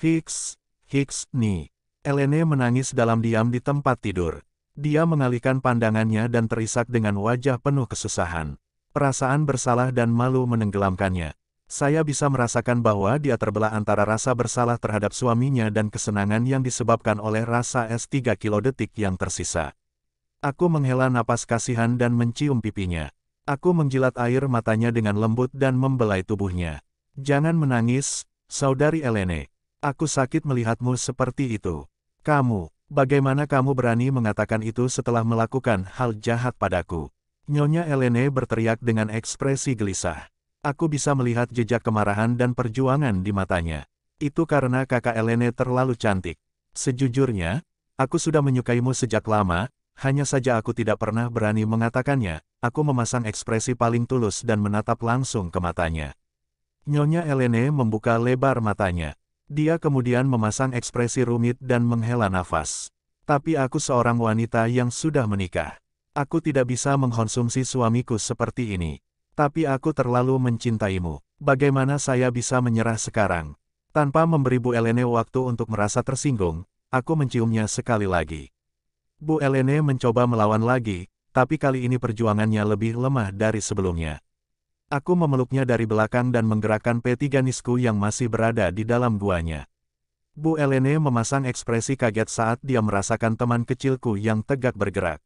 Hicks, Hicks, nih. Elene menangis dalam diam di tempat tidur. Dia mengalihkan pandangannya dan terisak dengan wajah penuh kesusahan. Perasaan bersalah dan malu menenggelamkannya. Saya bisa merasakan bahwa dia terbelah antara rasa bersalah terhadap suaminya dan kesenangan yang disebabkan oleh rasa es 3 kilo detik yang tersisa. Aku menghela napas kasihan dan mencium pipinya. Aku menjilat air matanya dengan lembut dan membelai tubuhnya. Jangan menangis, saudari Elene. Aku sakit melihatmu seperti itu. Kamu, bagaimana kamu berani mengatakan itu setelah melakukan hal jahat padaku? Nyonya Elene berteriak dengan ekspresi gelisah. Aku bisa melihat jejak kemarahan dan perjuangan di matanya. Itu karena kakak Elene terlalu cantik. Sejujurnya, aku sudah menyukaimu sejak lama, hanya saja aku tidak pernah berani mengatakannya. Aku memasang ekspresi paling tulus dan menatap langsung ke matanya. Nyonya Elene membuka lebar matanya. Dia kemudian memasang ekspresi rumit dan menghela nafas. Tapi aku seorang wanita yang sudah menikah. Aku tidak bisa mengkonsumsi suamiku seperti ini. Tapi aku terlalu mencintaimu. Bagaimana saya bisa menyerah sekarang? Tanpa memberi Bu Elene waktu untuk merasa tersinggung, aku menciumnya sekali lagi. Bu Elene mencoba melawan lagi, tapi kali ini perjuangannya lebih lemah dari sebelumnya. Aku memeluknya dari belakang dan menggerakkan peti ganisku yang masih berada di dalam guanya. Bu Elene memasang ekspresi kaget saat dia merasakan teman kecilku yang tegak bergerak.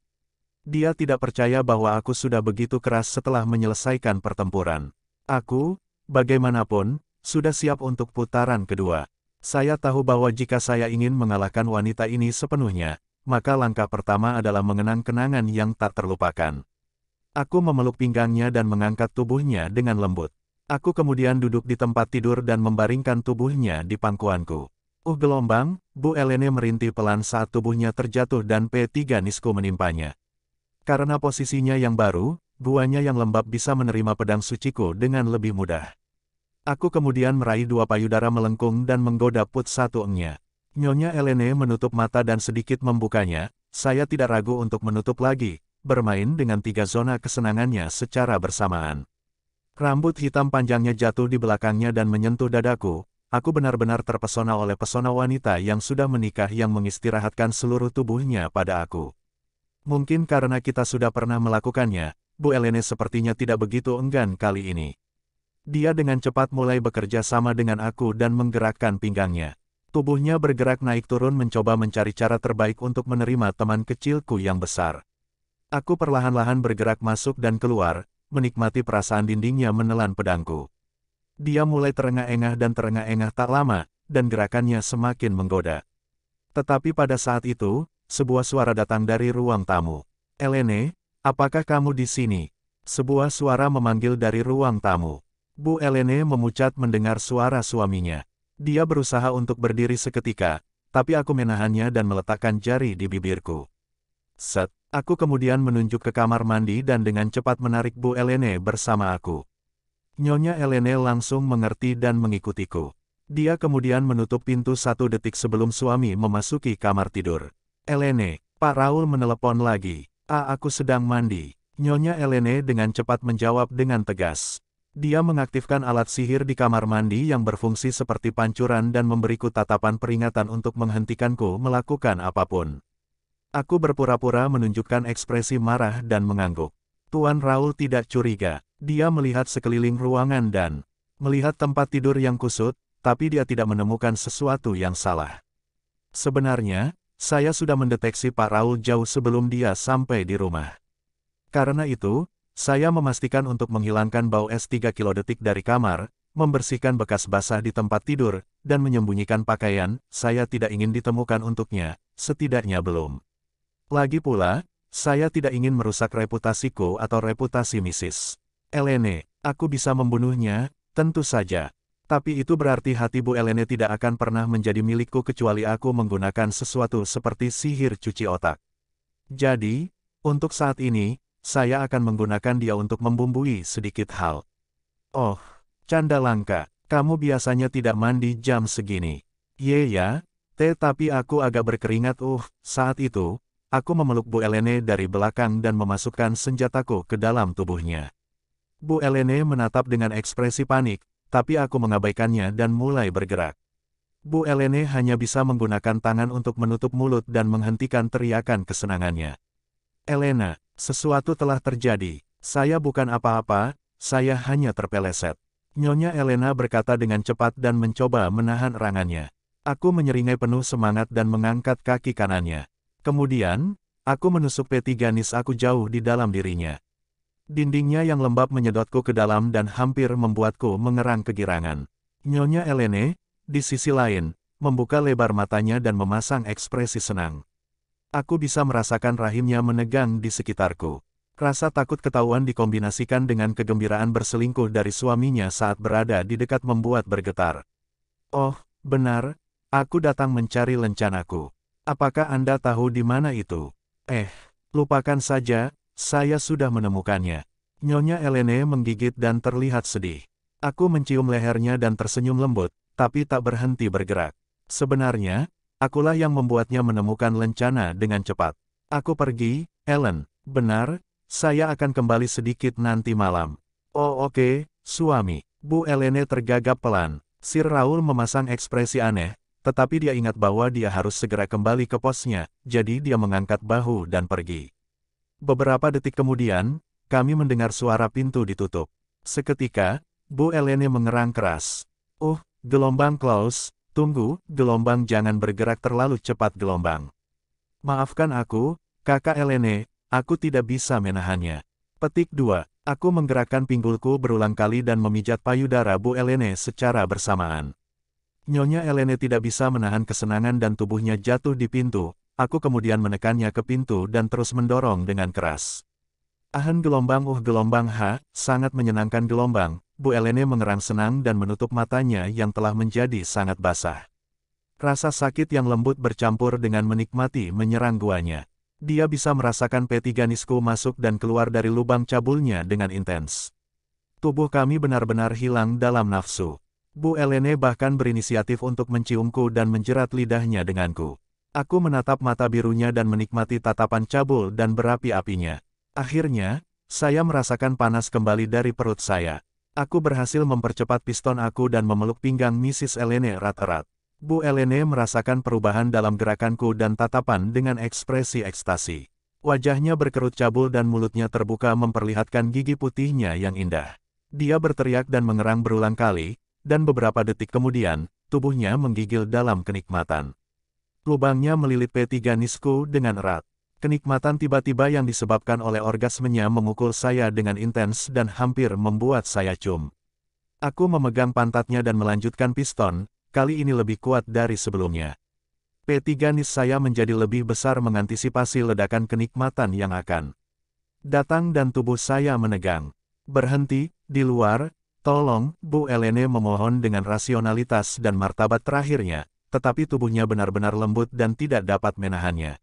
Dia tidak percaya bahwa aku sudah begitu keras setelah menyelesaikan pertempuran. Aku, bagaimanapun, sudah siap untuk putaran kedua. Saya tahu bahwa jika saya ingin mengalahkan wanita ini sepenuhnya, maka langkah pertama adalah mengenang kenangan yang tak terlupakan. Aku memeluk pinggangnya dan mengangkat tubuhnya dengan lembut. Aku kemudian duduk di tempat tidur dan membaringkan tubuhnya di pangkuanku. Uh gelombang, Bu Elene merintih pelan saat tubuhnya terjatuh dan P3 Nisku menimpanya. Karena posisinya yang baru, buahnya yang lembab bisa menerima pedang suciku dengan lebih mudah. Aku kemudian meraih dua payudara melengkung dan menggoda put satu engnya. Nyonya Elene menutup mata dan sedikit membukanya, saya tidak ragu untuk menutup lagi, bermain dengan tiga zona kesenangannya secara bersamaan. Rambut hitam panjangnya jatuh di belakangnya dan menyentuh dadaku, aku benar-benar terpesona oleh pesona wanita yang sudah menikah yang mengistirahatkan seluruh tubuhnya pada aku. Mungkin karena kita sudah pernah melakukannya, Bu Elene sepertinya tidak begitu enggan kali ini. Dia dengan cepat mulai bekerja sama dengan aku dan menggerakkan pinggangnya. Tubuhnya bergerak naik turun mencoba mencari cara terbaik untuk menerima teman kecilku yang besar. Aku perlahan-lahan bergerak masuk dan keluar, menikmati perasaan dindingnya menelan pedangku. Dia mulai terengah-engah dan terengah-engah tak lama, dan gerakannya semakin menggoda. Tetapi pada saat itu, sebuah suara datang dari ruang tamu. Elene, apakah kamu di sini? Sebuah suara memanggil dari ruang tamu. Bu Elene memucat mendengar suara suaminya. Dia berusaha untuk berdiri seketika, tapi aku menahannya dan meletakkan jari di bibirku. Set, aku kemudian menunjuk ke kamar mandi dan dengan cepat menarik Bu Elene bersama aku. Nyonya Elene langsung mengerti dan mengikutiku. Dia kemudian menutup pintu satu detik sebelum suami memasuki kamar tidur. Elene, Pak Raul menelepon lagi. A aku sedang mandi. Nyonya Elene dengan cepat menjawab dengan tegas. Dia mengaktifkan alat sihir di kamar mandi yang berfungsi seperti pancuran dan memberiku tatapan peringatan untuk menghentikanku melakukan apapun. Aku berpura-pura menunjukkan ekspresi marah dan mengangguk. Tuan Raul tidak curiga. Dia melihat sekeliling ruangan dan melihat tempat tidur yang kusut, tapi dia tidak menemukan sesuatu yang salah. Sebenarnya, saya sudah mendeteksi Pak Raul jauh sebelum dia sampai di rumah. Karena itu, saya memastikan untuk menghilangkan bau es 3 kilodetik dari kamar, membersihkan bekas basah di tempat tidur, dan menyembunyikan pakaian, saya tidak ingin ditemukan untuknya, setidaknya belum. Lagi pula, saya tidak ingin merusak reputasiku atau reputasi Mrs. Elene. Aku bisa membunuhnya, tentu saja. Tapi itu berarti hati Bu Elene tidak akan pernah menjadi milikku kecuali aku menggunakan sesuatu seperti sihir cuci otak. Jadi, untuk saat ini, saya akan menggunakan dia untuk membumbui sedikit hal. Oh, canda langka, kamu biasanya tidak mandi jam segini. Ye iya ya, tetapi aku agak berkeringat uh, saat itu, Aku memeluk Bu Elene dari belakang dan memasukkan senjataku ke dalam tubuhnya. Bu Elene menatap dengan ekspresi panik, tapi aku mengabaikannya dan mulai bergerak. Bu Elene hanya bisa menggunakan tangan untuk menutup mulut dan menghentikan teriakan kesenangannya. Elena, sesuatu telah terjadi. Saya bukan apa-apa, saya hanya terpeleset. Nyonya Elena berkata dengan cepat dan mencoba menahan rangannya. Aku menyeringai penuh semangat dan mengangkat kaki kanannya. Kemudian, aku menusuk peti Ganis aku jauh di dalam dirinya. Dindingnya yang lembab menyedotku ke dalam dan hampir membuatku mengerang kegirangan. Nyonya Elene, di sisi lain, membuka lebar matanya dan memasang ekspresi senang. Aku bisa merasakan rahimnya menegang di sekitarku. Rasa takut ketahuan dikombinasikan dengan kegembiraan berselingkuh dari suaminya saat berada di dekat membuat bergetar. Oh, benar, aku datang mencari lencanaku. Apakah Anda tahu di mana itu? Eh, lupakan saja, saya sudah menemukannya. Nyonya Elene menggigit dan terlihat sedih. Aku mencium lehernya dan tersenyum lembut, tapi tak berhenti bergerak. Sebenarnya, akulah yang membuatnya menemukan lencana dengan cepat. Aku pergi, Ellen. Benar, saya akan kembali sedikit nanti malam. Oh oke, okay, suami. Bu Elene tergagap pelan. Sir Raul memasang ekspresi aneh, tetapi dia ingat bahwa dia harus segera kembali ke posnya, jadi dia mengangkat bahu dan pergi. Beberapa detik kemudian, kami mendengar suara pintu ditutup. Seketika, Bu Elene mengerang keras. Uh, gelombang Klaus, tunggu, gelombang jangan bergerak terlalu cepat gelombang. Maafkan aku, kakak Elene, aku tidak bisa menahannya. Petik 2. Aku menggerakkan pinggulku berulang kali dan memijat payudara Bu Elene secara bersamaan. Nyonya Elene tidak bisa menahan kesenangan dan tubuhnya jatuh di pintu, aku kemudian menekannya ke pintu dan terus mendorong dengan keras. Ahan gelombang uh gelombang ha, sangat menyenangkan gelombang, Bu Elene mengerang senang dan menutup matanya yang telah menjadi sangat basah. Rasa sakit yang lembut bercampur dengan menikmati menyerang guanya. Dia bisa merasakan peti ganisku masuk dan keluar dari lubang cabulnya dengan intens. Tubuh kami benar-benar hilang dalam nafsu. Bu Elene bahkan berinisiatif untuk menciumku dan menjerat lidahnya denganku. Aku menatap mata birunya dan menikmati tatapan cabul dan berapi-apinya. Akhirnya, saya merasakan panas kembali dari perut saya. Aku berhasil mempercepat piston aku dan memeluk pinggang Mrs. Elene erat-erat. Bu Elene merasakan perubahan dalam gerakanku dan tatapan dengan ekspresi ekstasi. Wajahnya berkerut cabul dan mulutnya terbuka memperlihatkan gigi putihnya yang indah. Dia berteriak dan mengerang berulang kali, dan beberapa detik kemudian, tubuhnya menggigil dalam kenikmatan. Lubangnya melilit P3 Nisku dengan erat. Kenikmatan tiba-tiba yang disebabkan oleh orgasmenya memukul saya dengan intens dan hampir membuat saya cum. Aku memegang pantatnya dan melanjutkan piston, kali ini lebih kuat dari sebelumnya. P3 nis saya menjadi lebih besar mengantisipasi ledakan kenikmatan yang akan datang dan tubuh saya menegang. Berhenti, di luar, Tolong, Bu Elene memohon dengan rasionalitas dan martabat terakhirnya, tetapi tubuhnya benar-benar lembut dan tidak dapat menahannya.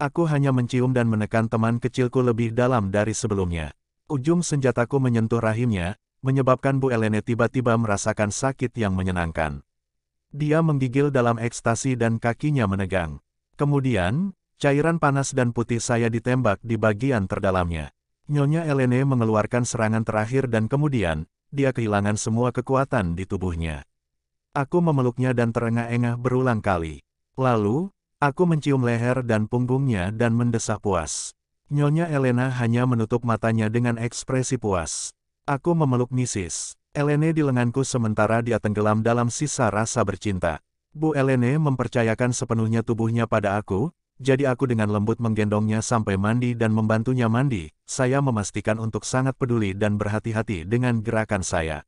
Aku hanya mencium dan menekan teman kecilku lebih dalam dari sebelumnya. Ujung senjataku menyentuh rahimnya, menyebabkan Bu Elene tiba-tiba merasakan sakit yang menyenangkan. Dia menggigil dalam ekstasi dan kakinya menegang. Kemudian, cairan panas dan putih saya ditembak di bagian terdalamnya. Nyonya Elene mengeluarkan serangan terakhir dan kemudian, dia kehilangan semua kekuatan di tubuhnya. Aku memeluknya dan terengah-engah berulang kali. Lalu, aku mencium leher dan punggungnya dan mendesah puas. Nyonya Elena hanya menutup matanya dengan ekspresi puas. Aku memeluk Mrs. Elena di lenganku sementara dia tenggelam dalam sisa rasa bercinta. Bu Elena mempercayakan sepenuhnya tubuhnya pada aku, jadi aku dengan lembut menggendongnya sampai mandi dan membantunya mandi, saya memastikan untuk sangat peduli dan berhati-hati dengan gerakan saya.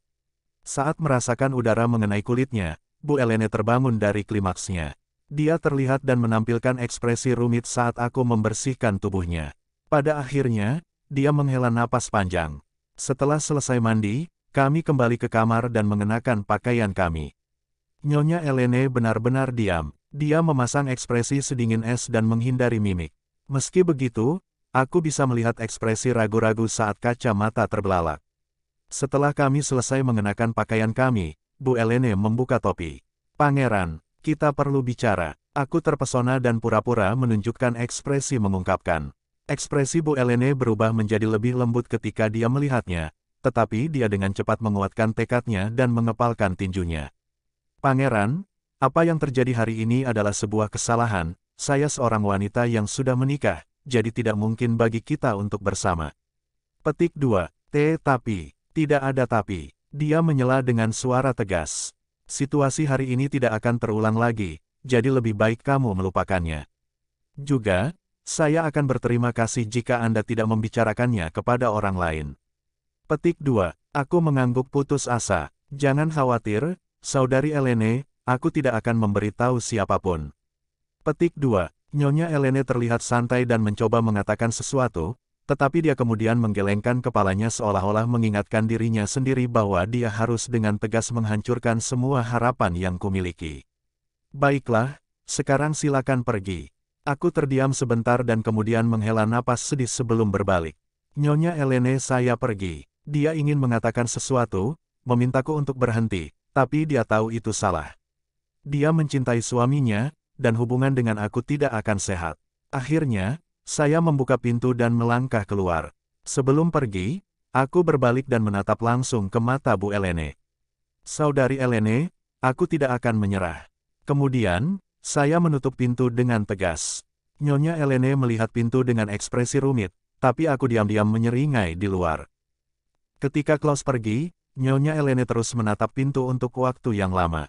Saat merasakan udara mengenai kulitnya, Bu Elene terbangun dari klimaksnya. Dia terlihat dan menampilkan ekspresi rumit saat aku membersihkan tubuhnya. Pada akhirnya, dia menghela napas panjang. Setelah selesai mandi, kami kembali ke kamar dan mengenakan pakaian kami. Nyonya Elene benar-benar diam. Dia memasang ekspresi sedingin es dan menghindari mimik. Meski begitu, aku bisa melihat ekspresi ragu-ragu saat kacamata terbelalak. Setelah kami selesai mengenakan pakaian kami, Bu Elene membuka topi. Pangeran, kita perlu bicara. Aku terpesona dan pura-pura menunjukkan ekspresi mengungkapkan. Ekspresi Bu Elene berubah menjadi lebih lembut ketika dia melihatnya, tetapi dia dengan cepat menguatkan tekadnya dan mengepalkan tinjunya. Pangeran, apa yang terjadi hari ini adalah sebuah kesalahan, saya seorang wanita yang sudah menikah, jadi tidak mungkin bagi kita untuk bersama. Petik 2. T. Tapi. Tidak ada tapi. Dia menyela dengan suara tegas. Situasi hari ini tidak akan terulang lagi, jadi lebih baik kamu melupakannya. Juga, saya akan berterima kasih jika Anda tidak membicarakannya kepada orang lain. Petik 2. Aku mengangguk putus asa. Jangan khawatir, Saudari Elene, Aku tidak akan memberitahu siapapun. Petik 2. Nyonya Elene terlihat santai dan mencoba mengatakan sesuatu, tetapi dia kemudian menggelengkan kepalanya seolah-olah mengingatkan dirinya sendiri bahwa dia harus dengan tegas menghancurkan semua harapan yang kumiliki. Baiklah, sekarang silakan pergi. Aku terdiam sebentar dan kemudian menghela napas sedih sebelum berbalik. Nyonya Elene saya pergi. Dia ingin mengatakan sesuatu, memintaku untuk berhenti, tapi dia tahu itu salah. Dia mencintai suaminya, dan hubungan dengan aku tidak akan sehat. Akhirnya, saya membuka pintu dan melangkah keluar. Sebelum pergi, aku berbalik dan menatap langsung ke mata Bu Elene. Saudari Elene, aku tidak akan menyerah. Kemudian, saya menutup pintu dengan tegas. Nyonya Elene melihat pintu dengan ekspresi rumit, tapi aku diam-diam menyeringai di luar. Ketika Klaus pergi, Nyonya Elene terus menatap pintu untuk waktu yang lama.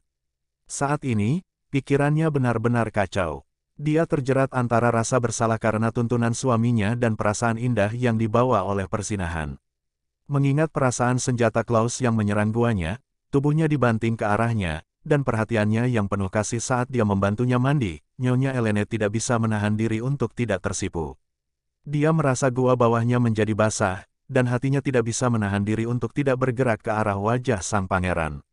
Saat ini, pikirannya benar-benar kacau. Dia terjerat antara rasa bersalah karena tuntunan suaminya dan perasaan indah yang dibawa oleh persinahan. Mengingat perasaan senjata Klaus yang menyerang guanya, tubuhnya dibanting ke arahnya, dan perhatiannya yang penuh kasih saat dia membantunya mandi, Nyonya Elene tidak bisa menahan diri untuk tidak tersipu. Dia merasa gua bawahnya menjadi basah, dan hatinya tidak bisa menahan diri untuk tidak bergerak ke arah wajah sang pangeran.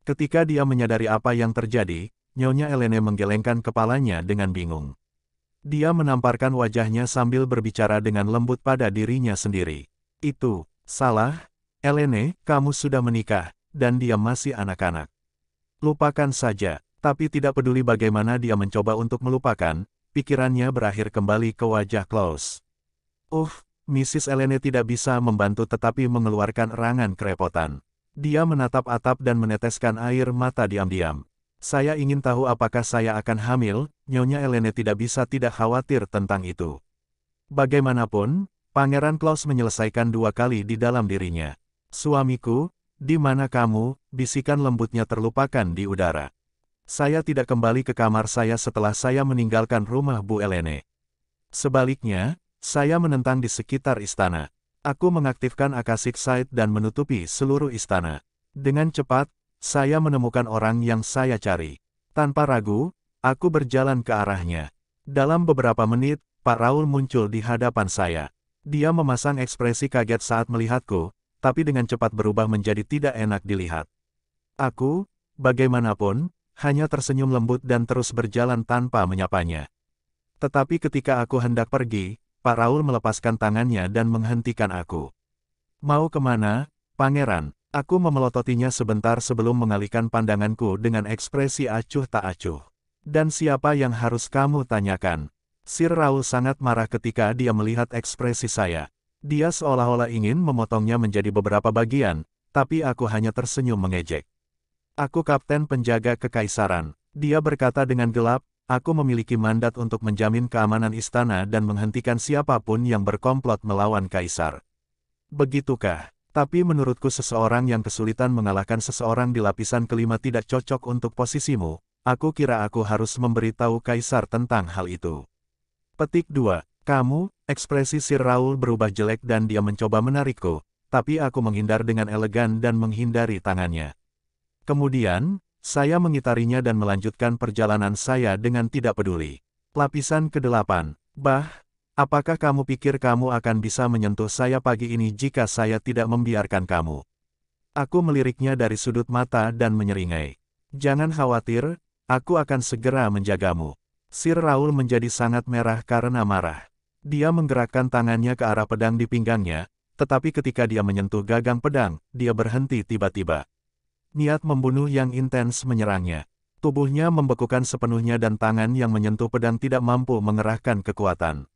Ketika dia menyadari apa yang terjadi, Nyonya Elene menggelengkan kepalanya dengan bingung. Dia menamparkan wajahnya sambil berbicara dengan lembut pada dirinya sendiri. Itu, salah, Elene, kamu sudah menikah, dan dia masih anak-anak. Lupakan saja, tapi tidak peduli bagaimana dia mencoba untuk melupakan, pikirannya berakhir kembali ke wajah Klaus. Uff, Mrs. Elene tidak bisa membantu tetapi mengeluarkan erangan kerepotan. Dia menatap atap dan meneteskan air mata diam-diam. Saya ingin tahu apakah saya akan hamil, Nyonya Elene tidak bisa tidak khawatir tentang itu. Bagaimanapun, Pangeran Klaus menyelesaikan dua kali di dalam dirinya. Suamiku, di mana kamu, bisikan lembutnya terlupakan di udara. Saya tidak kembali ke kamar saya setelah saya meninggalkan rumah Bu Elene. Sebaliknya, saya menentang di sekitar istana. Aku mengaktifkan akasik Sight dan menutupi seluruh istana. Dengan cepat, saya menemukan orang yang saya cari. Tanpa ragu, aku berjalan ke arahnya. Dalam beberapa menit, Pak Raul muncul di hadapan saya. Dia memasang ekspresi kaget saat melihatku, tapi dengan cepat berubah menjadi tidak enak dilihat. Aku, bagaimanapun, hanya tersenyum lembut dan terus berjalan tanpa menyapanya. Tetapi ketika aku hendak pergi, Pak Raul melepaskan tangannya dan menghentikan aku. Mau kemana, pangeran? Aku memelototinya sebentar sebelum mengalihkan pandanganku dengan ekspresi acuh tak acuh. Dan siapa yang harus kamu tanyakan? Sir Raul sangat marah ketika dia melihat ekspresi saya. Dia seolah-olah ingin memotongnya menjadi beberapa bagian, tapi aku hanya tersenyum mengejek. Aku kapten penjaga kekaisaran. Dia berkata dengan gelap, aku memiliki mandat untuk menjamin keamanan istana dan menghentikan siapapun yang berkomplot melawan kaisar. Begitukah? Tapi menurutku seseorang yang kesulitan mengalahkan seseorang di lapisan kelima tidak cocok untuk posisimu, aku kira aku harus memberitahu kaisar tentang hal itu. Petik 2. Kamu, ekspresi Sir Raul berubah jelek dan dia mencoba menarikku, tapi aku menghindar dengan elegan dan menghindari tangannya. Kemudian, saya mengitarinya dan melanjutkan perjalanan saya dengan tidak peduli. Lapisan ke-8. Bah, apakah kamu pikir kamu akan bisa menyentuh saya pagi ini jika saya tidak membiarkan kamu? Aku meliriknya dari sudut mata dan menyeringai. Jangan khawatir, aku akan segera menjagamu. Sir Raul menjadi sangat merah karena marah. Dia menggerakkan tangannya ke arah pedang di pinggangnya, tetapi ketika dia menyentuh gagang pedang, dia berhenti tiba-tiba. Niat membunuh yang intens menyerangnya. Tubuhnya membekukan sepenuhnya dan tangan yang menyentuh pedang tidak mampu mengerahkan kekuatan.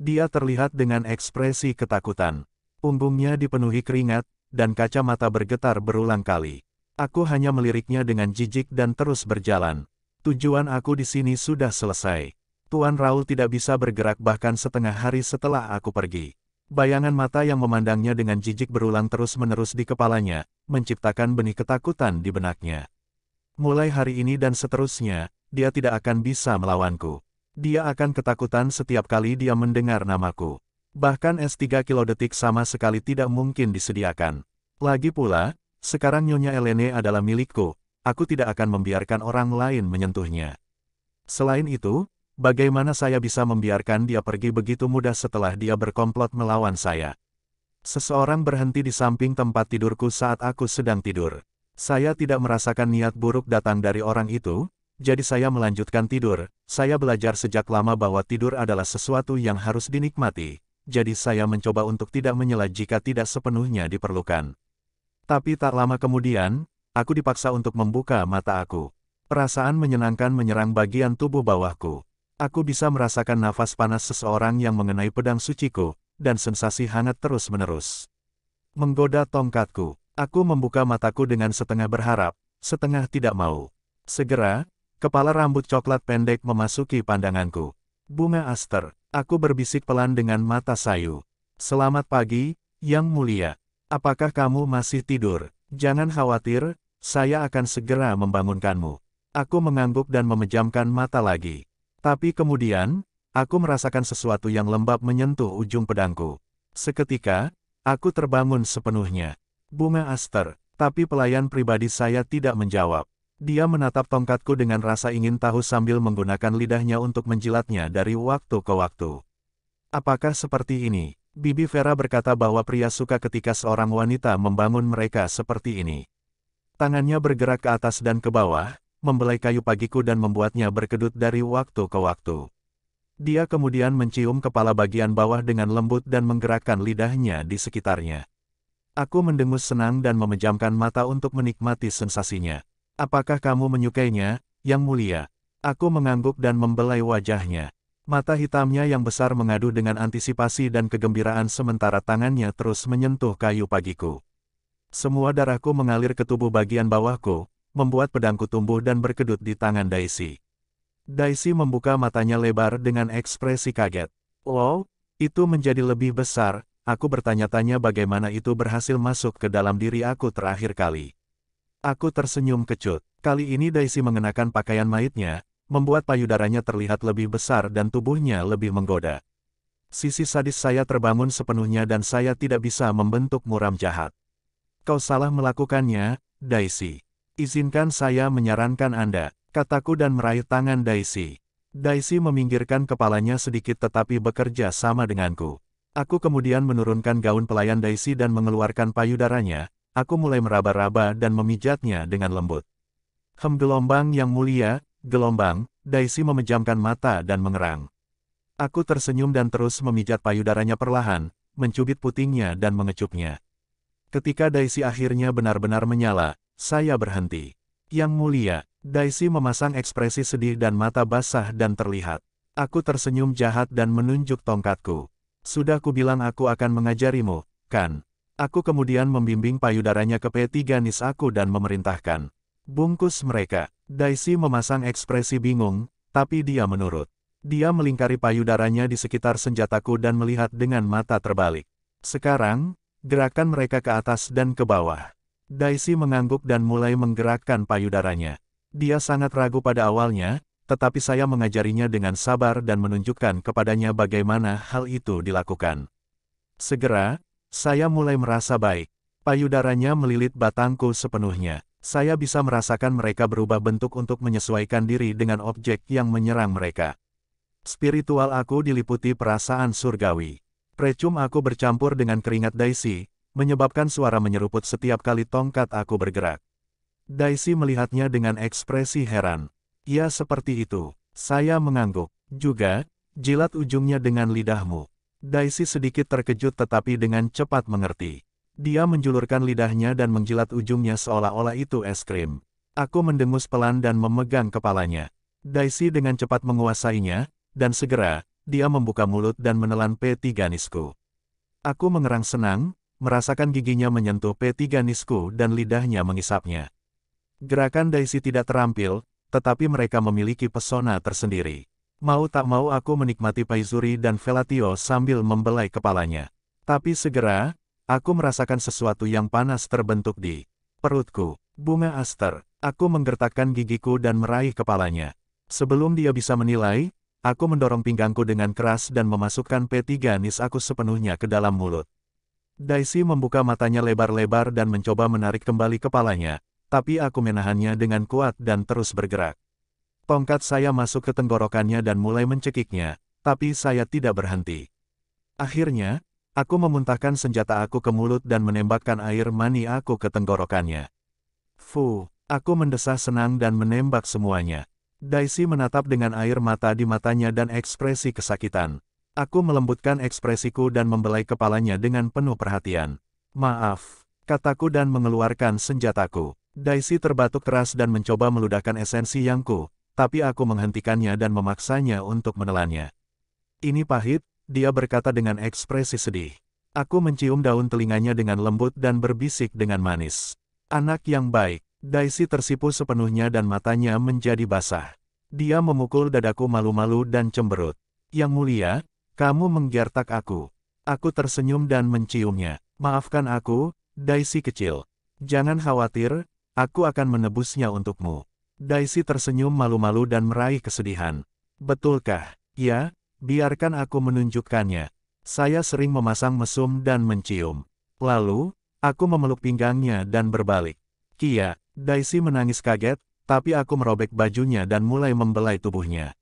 Dia terlihat dengan ekspresi ketakutan. Punggungnya dipenuhi keringat, dan kacamata bergetar berulang kali. Aku hanya meliriknya dengan jijik dan terus berjalan. Tujuan aku di sini sudah selesai. Tuan Raul tidak bisa bergerak bahkan setengah hari setelah aku pergi. Bayangan mata yang memandangnya dengan jijik berulang terus-menerus di kepalanya, menciptakan benih ketakutan di benaknya. Mulai hari ini dan seterusnya, dia tidak akan bisa melawanku. Dia akan ketakutan setiap kali dia mendengar namaku. Bahkan S3 kilodetik sama sekali tidak mungkin disediakan. Lagi pula, sekarang Nyonya Elene adalah milikku, aku tidak akan membiarkan orang lain menyentuhnya. Selain itu, Bagaimana saya bisa membiarkan dia pergi begitu mudah setelah dia berkomplot melawan saya? Seseorang berhenti di samping tempat tidurku saat aku sedang tidur. Saya tidak merasakan niat buruk datang dari orang itu, jadi saya melanjutkan tidur. Saya belajar sejak lama bahwa tidur adalah sesuatu yang harus dinikmati, jadi saya mencoba untuk tidak menyela jika tidak sepenuhnya diperlukan. Tapi tak lama kemudian, aku dipaksa untuk membuka mata aku. Perasaan menyenangkan menyerang bagian tubuh bawahku. Aku bisa merasakan nafas panas seseorang yang mengenai pedang suciku, dan sensasi hangat terus-menerus. Menggoda tongkatku, aku membuka mataku dengan setengah berharap, setengah tidak mau. Segera, kepala rambut coklat pendek memasuki pandanganku. Bunga aster, aku berbisik pelan dengan mata sayu. Selamat pagi, Yang Mulia. Apakah kamu masih tidur? Jangan khawatir, saya akan segera membangunkanmu. Aku mengangguk dan memejamkan mata lagi. Tapi kemudian, aku merasakan sesuatu yang lembab menyentuh ujung pedangku. Seketika, aku terbangun sepenuhnya. Bunga aster, tapi pelayan pribadi saya tidak menjawab. Dia menatap tongkatku dengan rasa ingin tahu sambil menggunakan lidahnya untuk menjilatnya dari waktu ke waktu. Apakah seperti ini? Bibi Vera berkata bahwa pria suka ketika seorang wanita membangun mereka seperti ini. Tangannya bergerak ke atas dan ke bawah, membelai kayu pagiku dan membuatnya berkedut dari waktu ke waktu. Dia kemudian mencium kepala bagian bawah dengan lembut dan menggerakkan lidahnya di sekitarnya. Aku mendengus senang dan memejamkan mata untuk menikmati sensasinya. Apakah kamu menyukainya, yang mulia? Aku mengangguk dan membelai wajahnya. Mata hitamnya yang besar mengadu dengan antisipasi dan kegembiraan sementara tangannya terus menyentuh kayu pagiku. Semua darahku mengalir ke tubuh bagian bawahku, membuat pedangku tumbuh dan berkedut di tangan Daisy. Daisy membuka matanya lebar dengan ekspresi kaget. Wow, itu menjadi lebih besar, aku bertanya-tanya bagaimana itu berhasil masuk ke dalam diri aku terakhir kali. Aku tersenyum kecut. Kali ini Daisy mengenakan pakaian maitnya, membuat payudaranya terlihat lebih besar dan tubuhnya lebih menggoda. Sisi sadis saya terbangun sepenuhnya dan saya tidak bisa membentuk muram jahat. Kau salah melakukannya, Daisy. Izinkan saya menyarankan Anda, kataku dan meraih tangan Daisy. Daisy meminggirkan kepalanya sedikit tetapi bekerja sama denganku. Aku kemudian menurunkan gaun pelayan Daisy dan mengeluarkan payudaranya, aku mulai meraba-raba dan memijatnya dengan lembut. Hem gelombang yang mulia, gelombang, Daisy memejamkan mata dan mengerang. Aku tersenyum dan terus memijat payudaranya perlahan, mencubit putingnya dan mengecupnya. Ketika Daisy akhirnya benar-benar menyala, saya berhenti. Yang mulia, Daisy memasang ekspresi sedih dan mata basah dan terlihat. Aku tersenyum jahat dan menunjuk tongkatku. Sudah kubilang aku akan mengajarimu, kan? Aku kemudian membimbing payudaranya ke P3 nis aku dan memerintahkan. Bungkus mereka. Daisy memasang ekspresi bingung, tapi dia menurut. Dia melingkari payudaranya di sekitar senjataku dan melihat dengan mata terbalik. Sekarang, gerakan mereka ke atas dan ke bawah. Daisy mengangguk dan mulai menggerakkan payudaranya. Dia sangat ragu pada awalnya, tetapi saya mengajarinya dengan sabar dan menunjukkan kepadanya bagaimana hal itu dilakukan. Segera, saya mulai merasa baik. Payudaranya melilit batangku sepenuhnya. Saya bisa merasakan mereka berubah bentuk untuk menyesuaikan diri dengan objek yang menyerang mereka. Spiritual aku diliputi perasaan surgawi. Precum aku bercampur dengan keringat Daisy, menyebabkan suara menyeruput setiap kali tongkat aku bergerak. Daisy melihatnya dengan ekspresi heran. Ya seperti itu, saya mengangguk. Juga, jilat ujungnya dengan lidahmu. Daisy sedikit terkejut tetapi dengan cepat mengerti. Dia menjulurkan lidahnya dan menjilat ujungnya seolah-olah itu es krim. Aku mendengus pelan dan memegang kepalanya. Daisy dengan cepat menguasainya, dan segera, dia membuka mulut dan menelan P3 Aku mengerang senang, merasakan giginya menyentuh P3 nisku dan lidahnya mengisapnya. Gerakan Daisy tidak terampil, tetapi mereka memiliki pesona tersendiri. Mau tak mau aku menikmati Paizuri dan Velatio sambil membelai kepalanya. Tapi segera, aku merasakan sesuatu yang panas terbentuk di perutku. Bunga aster, aku menggertakkan gigiku dan meraih kepalanya. Sebelum dia bisa menilai, aku mendorong pinggangku dengan keras dan memasukkan P3 nis aku sepenuhnya ke dalam mulut. Daisy membuka matanya lebar-lebar dan mencoba menarik kembali kepalanya, tapi aku menahannya dengan kuat dan terus bergerak. Tongkat saya masuk ke tenggorokannya dan mulai mencekiknya, tapi saya tidak berhenti. Akhirnya, aku memuntahkan senjata aku ke mulut dan menembakkan air mani aku ke tenggorokannya. Fu, aku mendesah senang dan menembak semuanya. Daisy menatap dengan air mata di matanya dan ekspresi kesakitan. Aku melembutkan ekspresiku dan membelai kepalanya dengan penuh perhatian. Maaf, kataku dan mengeluarkan senjataku. Daisy terbatuk keras dan mencoba meludahkan esensi yangku, tapi aku menghentikannya dan memaksanya untuk menelannya. Ini pahit, dia berkata dengan ekspresi sedih. Aku mencium daun telinganya dengan lembut dan berbisik dengan manis. Anak yang baik, Daisy tersipu sepenuhnya dan matanya menjadi basah. Dia memukul dadaku malu-malu dan cemberut. Yang mulia, kamu menggertak aku. Aku tersenyum dan menciumnya. Maafkan aku, Daisy kecil. Jangan khawatir, aku akan menebusnya untukmu. Daisy tersenyum malu-malu dan meraih kesedihan. Betulkah? Ya, biarkan aku menunjukkannya. Saya sering memasang mesum dan mencium. Lalu, aku memeluk pinggangnya dan berbalik. Kia, Daisy menangis kaget, tapi aku merobek bajunya dan mulai membelai tubuhnya.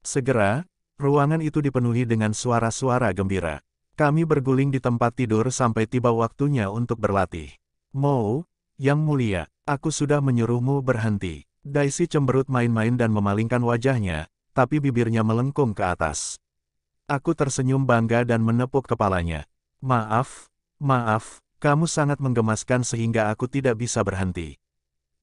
Segera, Ruangan itu dipenuhi dengan suara-suara gembira. Kami berguling di tempat tidur sampai tiba waktunya untuk berlatih. Mo, yang mulia, aku sudah menyuruhmu berhenti. Daisy cemberut main-main dan memalingkan wajahnya, tapi bibirnya melengkung ke atas. Aku tersenyum bangga dan menepuk kepalanya. Maaf, maaf, kamu sangat menggemaskan sehingga aku tidak bisa berhenti.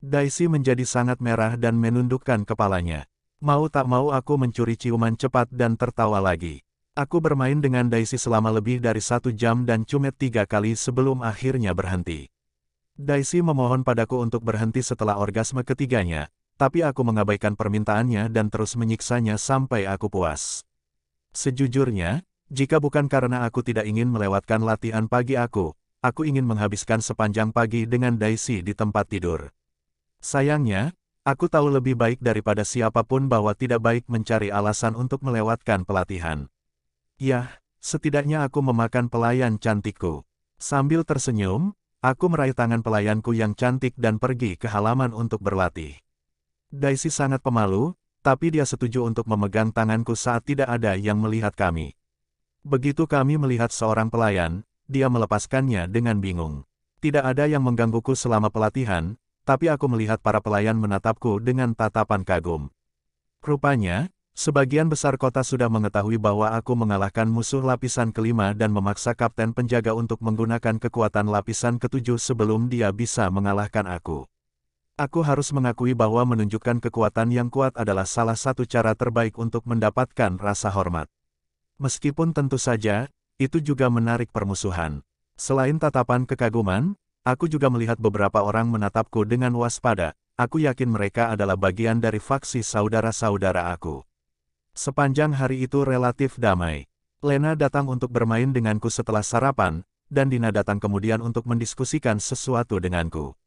Daisy menjadi sangat merah dan menundukkan kepalanya. Mau tak mau aku mencuri ciuman cepat dan tertawa lagi. Aku bermain dengan Daisy selama lebih dari satu jam dan cumet tiga kali sebelum akhirnya berhenti. Daisy memohon padaku untuk berhenti setelah orgasme ketiganya, tapi aku mengabaikan permintaannya dan terus menyiksanya sampai aku puas. Sejujurnya, jika bukan karena aku tidak ingin melewatkan latihan pagi aku, aku ingin menghabiskan sepanjang pagi dengan Daisy di tempat tidur. Sayangnya, Aku tahu lebih baik daripada siapapun bahwa tidak baik mencari alasan untuk melewatkan pelatihan. Yah, setidaknya aku memakan pelayan cantikku. Sambil tersenyum, aku meraih tangan pelayanku yang cantik dan pergi ke halaman untuk berlatih. Daisy sangat pemalu, tapi dia setuju untuk memegang tanganku saat tidak ada yang melihat kami. Begitu kami melihat seorang pelayan, dia melepaskannya dengan bingung. Tidak ada yang menggangguku selama pelatihan, tapi aku melihat para pelayan menatapku dengan tatapan kagum. Rupanya, sebagian besar kota sudah mengetahui bahwa aku mengalahkan musuh lapisan kelima dan memaksa kapten penjaga untuk menggunakan kekuatan lapisan ketujuh sebelum dia bisa mengalahkan aku. Aku harus mengakui bahwa menunjukkan kekuatan yang kuat adalah salah satu cara terbaik untuk mendapatkan rasa hormat. Meskipun tentu saja, itu juga menarik permusuhan. Selain tatapan kekaguman, Aku juga melihat beberapa orang menatapku dengan waspada, aku yakin mereka adalah bagian dari faksi saudara-saudara aku. Sepanjang hari itu relatif damai. Lena datang untuk bermain denganku setelah sarapan, dan Dina datang kemudian untuk mendiskusikan sesuatu denganku.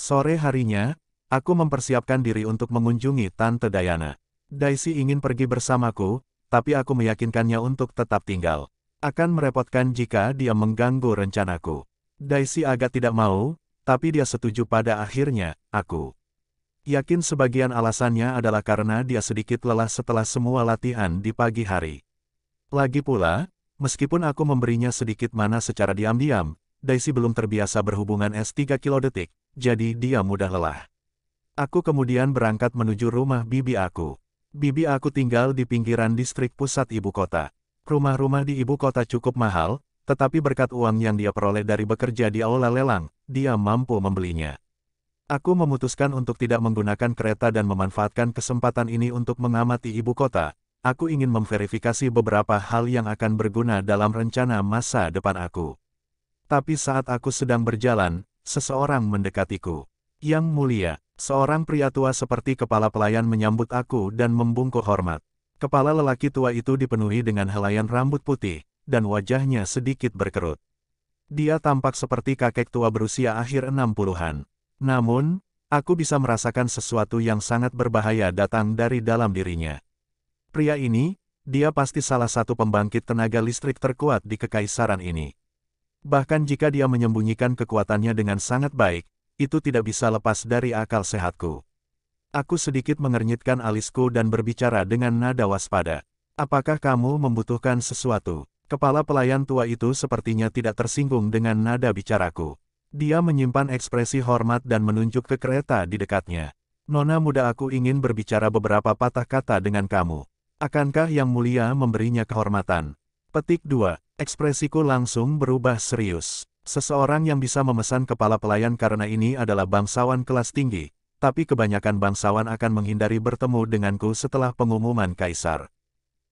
Sore harinya, aku mempersiapkan diri untuk mengunjungi Tante Dayana. Daisy ingin pergi bersamaku, tapi aku meyakinkannya untuk tetap tinggal. Akan merepotkan jika dia mengganggu rencanaku. Daisy agak tidak mau, tapi dia setuju pada akhirnya, aku. Yakin sebagian alasannya adalah karena dia sedikit lelah setelah semua latihan di pagi hari. Lagi pula, meskipun aku memberinya sedikit mana secara diam-diam, Daisy belum terbiasa berhubungan S3 kilodetik, jadi dia mudah lelah. Aku kemudian berangkat menuju rumah bibi aku. Bibi aku tinggal di pinggiran distrik pusat ibu kota. Rumah-rumah di ibu kota cukup mahal, tetapi berkat uang yang dia peroleh dari bekerja di aula lelang, dia mampu membelinya. Aku memutuskan untuk tidak menggunakan kereta dan memanfaatkan kesempatan ini untuk mengamati ibu kota. Aku ingin memverifikasi beberapa hal yang akan berguna dalam rencana masa depan aku. Tapi saat aku sedang berjalan, seseorang mendekatiku. Yang mulia, seorang pria tua seperti kepala pelayan menyambut aku dan membungkuk hormat. Kepala lelaki tua itu dipenuhi dengan helaian rambut putih, dan wajahnya sedikit berkerut. Dia tampak seperti kakek tua berusia akhir enam puluhan. Namun, aku bisa merasakan sesuatu yang sangat berbahaya datang dari dalam dirinya. Pria ini, dia pasti salah satu pembangkit tenaga listrik terkuat di kekaisaran ini. Bahkan jika dia menyembunyikan kekuatannya dengan sangat baik, itu tidak bisa lepas dari akal sehatku. Aku sedikit mengernyitkan alisku dan berbicara dengan nada waspada. Apakah kamu membutuhkan sesuatu? Kepala pelayan tua itu sepertinya tidak tersinggung dengan nada bicaraku. Dia menyimpan ekspresi hormat dan menunjuk ke kereta di dekatnya. Nona muda aku ingin berbicara beberapa patah kata dengan kamu. Akankah yang mulia memberinya kehormatan? Petik 2. Ekspresiku langsung berubah serius. Seseorang yang bisa memesan kepala pelayan karena ini adalah bangsawan kelas tinggi, tapi kebanyakan bangsawan akan menghindari bertemu denganku setelah pengumuman kaisar.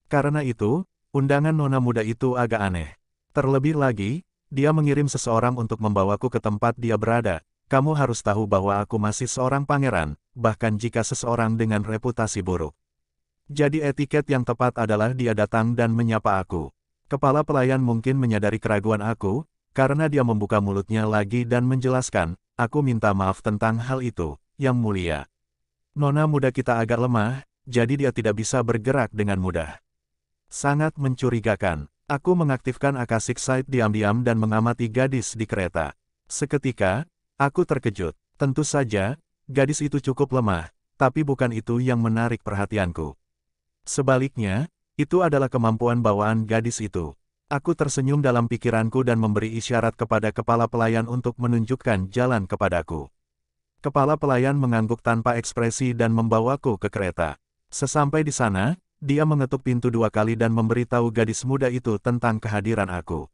Karena itu, Undangan nona muda itu agak aneh. Terlebih lagi, dia mengirim seseorang untuk membawaku ke tempat dia berada. Kamu harus tahu bahwa aku masih seorang pangeran, bahkan jika seseorang dengan reputasi buruk. Jadi etiket yang tepat adalah dia datang dan menyapa aku. Kepala pelayan mungkin menyadari keraguan aku, karena dia membuka mulutnya lagi dan menjelaskan, aku minta maaf tentang hal itu, yang mulia. Nona muda kita agak lemah, jadi dia tidak bisa bergerak dengan mudah. Sangat mencurigakan. Aku mengaktifkan akasik Sight diam-diam dan mengamati gadis di kereta. Seketika, aku terkejut. Tentu saja, gadis itu cukup lemah, tapi bukan itu yang menarik perhatianku. Sebaliknya, itu adalah kemampuan bawaan gadis itu. Aku tersenyum dalam pikiranku dan memberi isyarat kepada kepala pelayan untuk menunjukkan jalan kepadaku. Kepala pelayan mengangguk tanpa ekspresi dan membawaku ke kereta. Sesampai di sana, dia mengetuk pintu dua kali dan memberitahu gadis muda itu tentang kehadiran aku.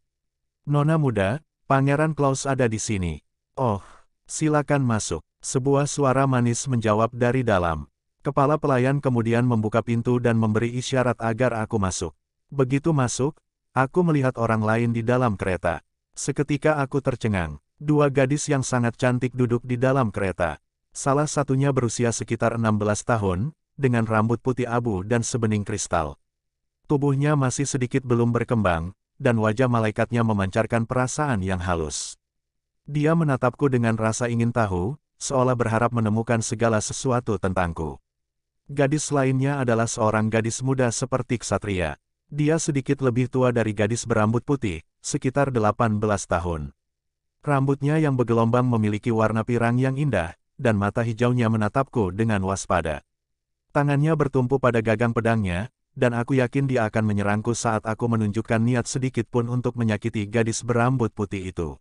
Nona muda, Pangeran Klaus ada di sini. Oh, silakan masuk. Sebuah suara manis menjawab dari dalam. Kepala pelayan kemudian membuka pintu dan memberi isyarat agar aku masuk. Begitu masuk, aku melihat orang lain di dalam kereta. Seketika aku tercengang. Dua gadis yang sangat cantik duduk di dalam kereta. Salah satunya berusia sekitar 16 tahun, dengan rambut putih abu dan sebening kristal. Tubuhnya masih sedikit belum berkembang, dan wajah malaikatnya memancarkan perasaan yang halus. Dia menatapku dengan rasa ingin tahu, seolah berharap menemukan segala sesuatu tentangku. Gadis lainnya adalah seorang gadis muda seperti ksatria. Dia sedikit lebih tua dari gadis berambut putih, sekitar 18 tahun. Rambutnya yang bergelombang memiliki warna pirang yang indah, dan mata hijaunya menatapku dengan waspada. Tangannya bertumpu pada gagang pedangnya, dan aku yakin dia akan menyerangku saat aku menunjukkan niat sedikit pun untuk menyakiti gadis berambut putih itu.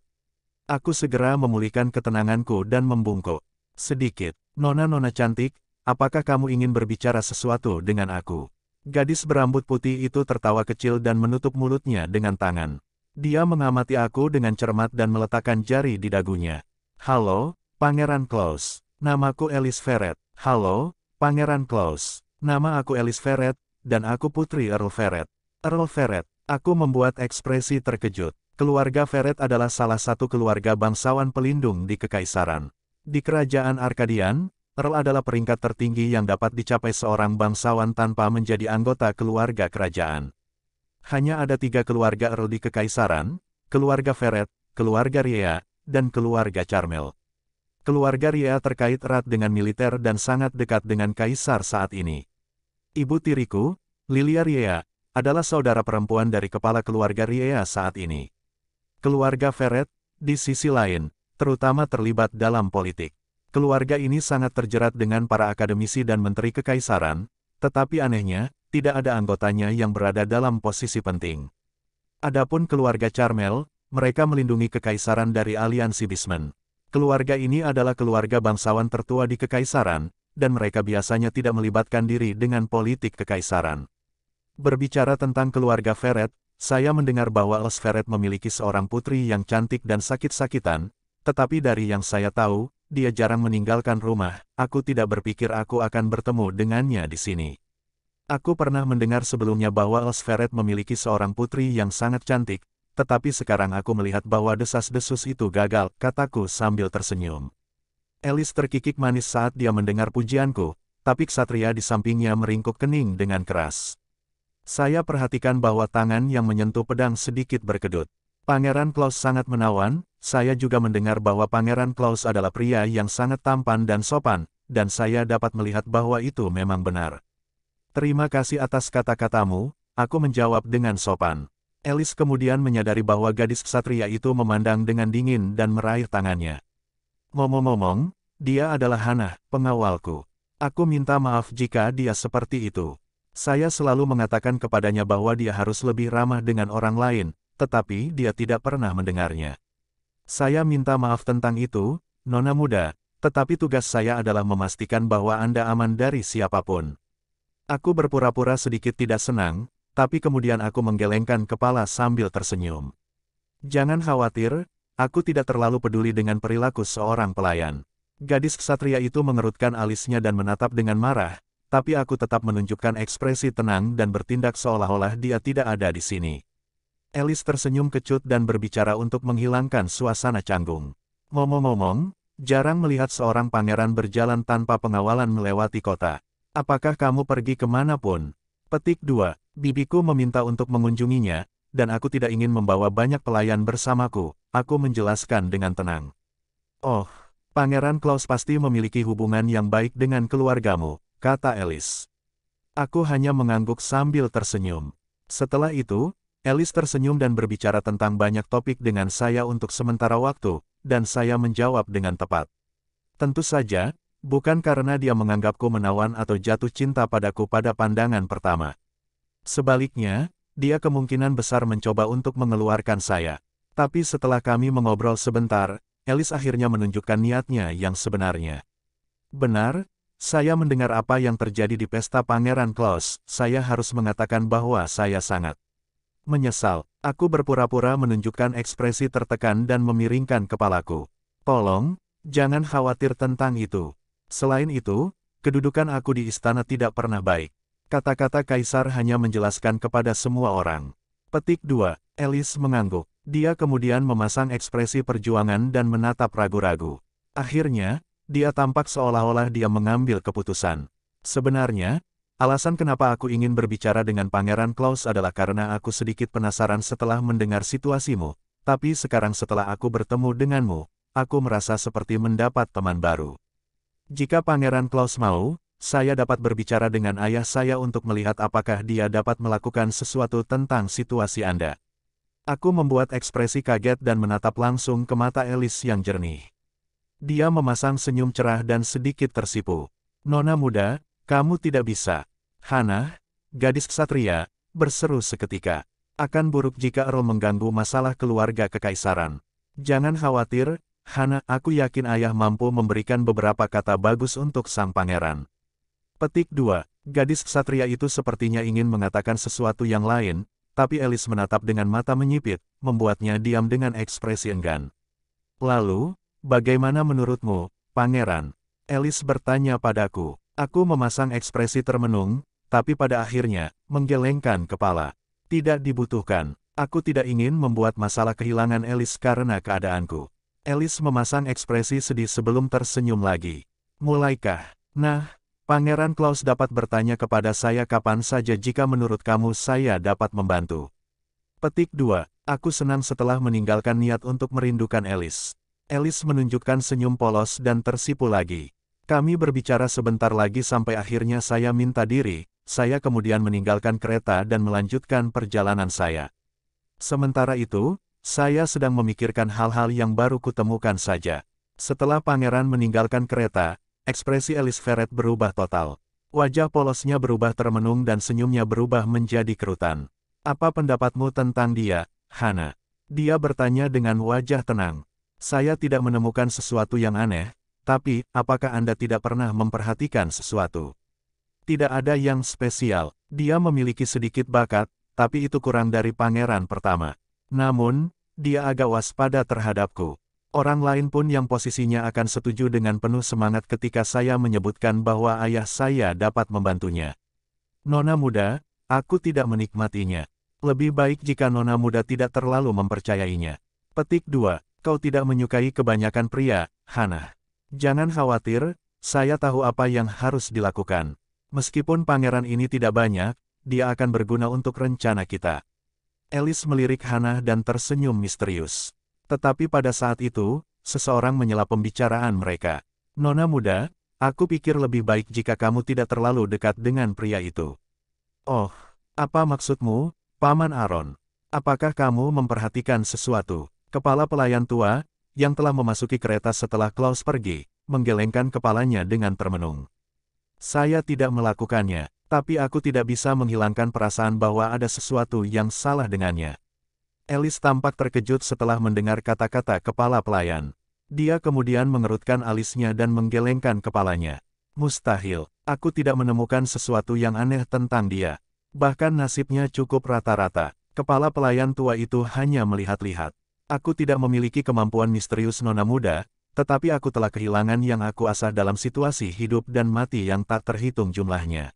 Aku segera memulihkan ketenanganku dan membungkuk. Sedikit, nona-nona cantik, apakah kamu ingin berbicara sesuatu dengan aku? Gadis berambut putih itu tertawa kecil dan menutup mulutnya dengan tangan. Dia mengamati aku dengan cermat dan meletakkan jari di dagunya. Halo, Pangeran Klaus. Namaku Elis Ferret. Halo, Pangeran Klaus, nama aku Elis Ferret, dan aku putri Earl Ferret. Earl Ferret, aku membuat ekspresi terkejut. Keluarga Ferret adalah salah satu keluarga bangsawan pelindung di Kekaisaran. Di Kerajaan Arkadian, Earl adalah peringkat tertinggi yang dapat dicapai seorang bangsawan tanpa menjadi anggota keluarga kerajaan. Hanya ada tiga keluarga Earl di Kekaisaran, keluarga Ferret, keluarga Ria, dan keluarga Charmel keluarga Ria terkait erat dengan militer dan sangat dekat dengan Kaisar saat ini. Ibu tiriku, Lilia Ria, adalah saudara perempuan dari kepala keluarga Ria saat ini. Keluarga Ferret, di sisi lain, terutama terlibat dalam politik. Keluarga ini sangat terjerat dengan para akademisi dan menteri kekaisaran, tetapi anehnya, tidak ada anggotanya yang berada dalam posisi penting. Adapun keluarga Charmel, mereka melindungi kekaisaran dari aliansi Bismen. Keluarga ini adalah keluarga bangsawan tertua di Kekaisaran, dan mereka biasanya tidak melibatkan diri dengan politik Kekaisaran. Berbicara tentang keluarga Ferret, saya mendengar bahwa Els Ferret memiliki seorang putri yang cantik dan sakit-sakitan, tetapi dari yang saya tahu, dia jarang meninggalkan rumah, aku tidak berpikir aku akan bertemu dengannya di sini. Aku pernah mendengar sebelumnya bahwa Els Ferret memiliki seorang putri yang sangat cantik, tetapi sekarang aku melihat bahwa desas-desus itu gagal, kataku sambil tersenyum. Elis terkikik manis saat dia mendengar pujianku, tapi Ksatria di sampingnya meringkuk kening dengan keras. Saya perhatikan bahwa tangan yang menyentuh pedang sedikit berkedut. Pangeran Klaus sangat menawan, saya juga mendengar bahwa Pangeran Klaus adalah pria yang sangat tampan dan sopan, dan saya dapat melihat bahwa itu memang benar. Terima kasih atas kata-katamu, aku menjawab dengan sopan. Elis kemudian menyadari bahwa gadis ksatria itu memandang dengan dingin dan meraih tangannya. Ngomong-ngomong, dia adalah Hana, pengawalku. Aku minta maaf jika dia seperti itu. Saya selalu mengatakan kepadanya bahwa dia harus lebih ramah dengan orang lain, tetapi dia tidak pernah mendengarnya. Saya minta maaf tentang itu, Nona muda, tetapi tugas saya adalah memastikan bahwa Anda aman dari siapapun. Aku berpura-pura sedikit tidak senang, tapi kemudian aku menggelengkan kepala sambil tersenyum. Jangan khawatir, aku tidak terlalu peduli dengan perilaku seorang pelayan. Gadis ksatria itu mengerutkan alisnya dan menatap dengan marah, tapi aku tetap menunjukkan ekspresi tenang dan bertindak seolah-olah dia tidak ada di sini. Elis tersenyum kecut dan berbicara untuk menghilangkan suasana canggung. Ngomong-ngomong, jarang melihat seorang pangeran berjalan tanpa pengawalan melewati kota. Apakah kamu pergi kemanapun? Petik 2. Bibiku meminta untuk mengunjunginya, dan aku tidak ingin membawa banyak pelayan bersamaku, aku menjelaskan dengan tenang. Oh, Pangeran Klaus pasti memiliki hubungan yang baik dengan keluargamu, kata Elis. Aku hanya mengangguk sambil tersenyum. Setelah itu, Elis tersenyum dan berbicara tentang banyak topik dengan saya untuk sementara waktu, dan saya menjawab dengan tepat. Tentu saja, bukan karena dia menganggapku menawan atau jatuh cinta padaku pada pandangan pertama. Sebaliknya, dia kemungkinan besar mencoba untuk mengeluarkan saya. Tapi setelah kami mengobrol sebentar, Elis akhirnya menunjukkan niatnya yang sebenarnya. Benar, saya mendengar apa yang terjadi di pesta Pangeran Klaus, saya harus mengatakan bahwa saya sangat menyesal. Aku berpura-pura menunjukkan ekspresi tertekan dan memiringkan kepalaku. Tolong, jangan khawatir tentang itu. Selain itu, kedudukan aku di istana tidak pernah baik. Kata-kata kaisar hanya menjelaskan kepada semua orang. Petik 2. Elis mengangguk. Dia kemudian memasang ekspresi perjuangan dan menatap ragu-ragu. Akhirnya, dia tampak seolah-olah dia mengambil keputusan. Sebenarnya, alasan kenapa aku ingin berbicara dengan Pangeran Klaus adalah karena aku sedikit penasaran setelah mendengar situasimu. Tapi sekarang setelah aku bertemu denganmu, aku merasa seperti mendapat teman baru. Jika Pangeran Klaus mau, saya dapat berbicara dengan ayah saya untuk melihat apakah dia dapat melakukan sesuatu tentang situasi Anda. Aku membuat ekspresi kaget dan menatap langsung ke mata Elis yang jernih. Dia memasang senyum cerah dan sedikit tersipu. Nona muda, kamu tidak bisa. Hana, gadis ksatria, berseru seketika. Akan buruk jika Earl mengganggu masalah keluarga kekaisaran. Jangan khawatir, Hana, aku yakin ayah mampu memberikan beberapa kata bagus untuk sang pangeran. Petik 2. Gadis ksatria itu sepertinya ingin mengatakan sesuatu yang lain, tapi Elis menatap dengan mata menyipit, membuatnya diam dengan ekspresi enggan. Lalu, bagaimana menurutmu, pangeran? Elis bertanya padaku. Aku memasang ekspresi termenung, tapi pada akhirnya, menggelengkan kepala. Tidak dibutuhkan. Aku tidak ingin membuat masalah kehilangan Elis karena keadaanku. Elis memasang ekspresi sedih sebelum tersenyum lagi. Mulaikah? Nah, Pangeran Klaus dapat bertanya kepada saya kapan saja jika menurut kamu saya dapat membantu. Petik 2. Aku senang setelah meninggalkan niat untuk merindukan Elis. Elis menunjukkan senyum polos dan tersipu lagi. Kami berbicara sebentar lagi sampai akhirnya saya minta diri, saya kemudian meninggalkan kereta dan melanjutkan perjalanan saya. Sementara itu, saya sedang memikirkan hal-hal yang baru kutemukan saja. Setelah pangeran meninggalkan kereta, Ekspresi Elis Ferret berubah total. Wajah polosnya berubah termenung dan senyumnya berubah menjadi kerutan. Apa pendapatmu tentang dia, Hana? Dia bertanya dengan wajah tenang. Saya tidak menemukan sesuatu yang aneh, tapi, apakah Anda tidak pernah memperhatikan sesuatu? Tidak ada yang spesial. Dia memiliki sedikit bakat, tapi itu kurang dari pangeran pertama. Namun, dia agak waspada terhadapku. Orang lain pun yang posisinya akan setuju dengan penuh semangat ketika saya menyebutkan bahwa ayah saya dapat membantunya. Nona muda, aku tidak menikmatinya. Lebih baik jika nona muda tidak terlalu mempercayainya. Petik 2. Kau tidak menyukai kebanyakan pria, Hana. Jangan khawatir, saya tahu apa yang harus dilakukan. Meskipun pangeran ini tidak banyak, dia akan berguna untuk rencana kita. Elis melirik Hana dan tersenyum misterius. Tetapi pada saat itu, seseorang menyela pembicaraan mereka. Nona muda, aku pikir lebih baik jika kamu tidak terlalu dekat dengan pria itu. Oh, apa maksudmu, Paman Aaron? Apakah kamu memperhatikan sesuatu? Kepala pelayan tua, yang telah memasuki kereta setelah Klaus pergi, menggelengkan kepalanya dengan termenung. Saya tidak melakukannya, tapi aku tidak bisa menghilangkan perasaan bahwa ada sesuatu yang salah dengannya. Elis tampak terkejut setelah mendengar kata-kata kepala pelayan. Dia kemudian mengerutkan alisnya dan menggelengkan kepalanya. Mustahil, aku tidak menemukan sesuatu yang aneh tentang dia. Bahkan nasibnya cukup rata-rata. Kepala pelayan tua itu hanya melihat-lihat. Aku tidak memiliki kemampuan misterius nona muda, tetapi aku telah kehilangan yang aku asah dalam situasi hidup dan mati yang tak terhitung jumlahnya.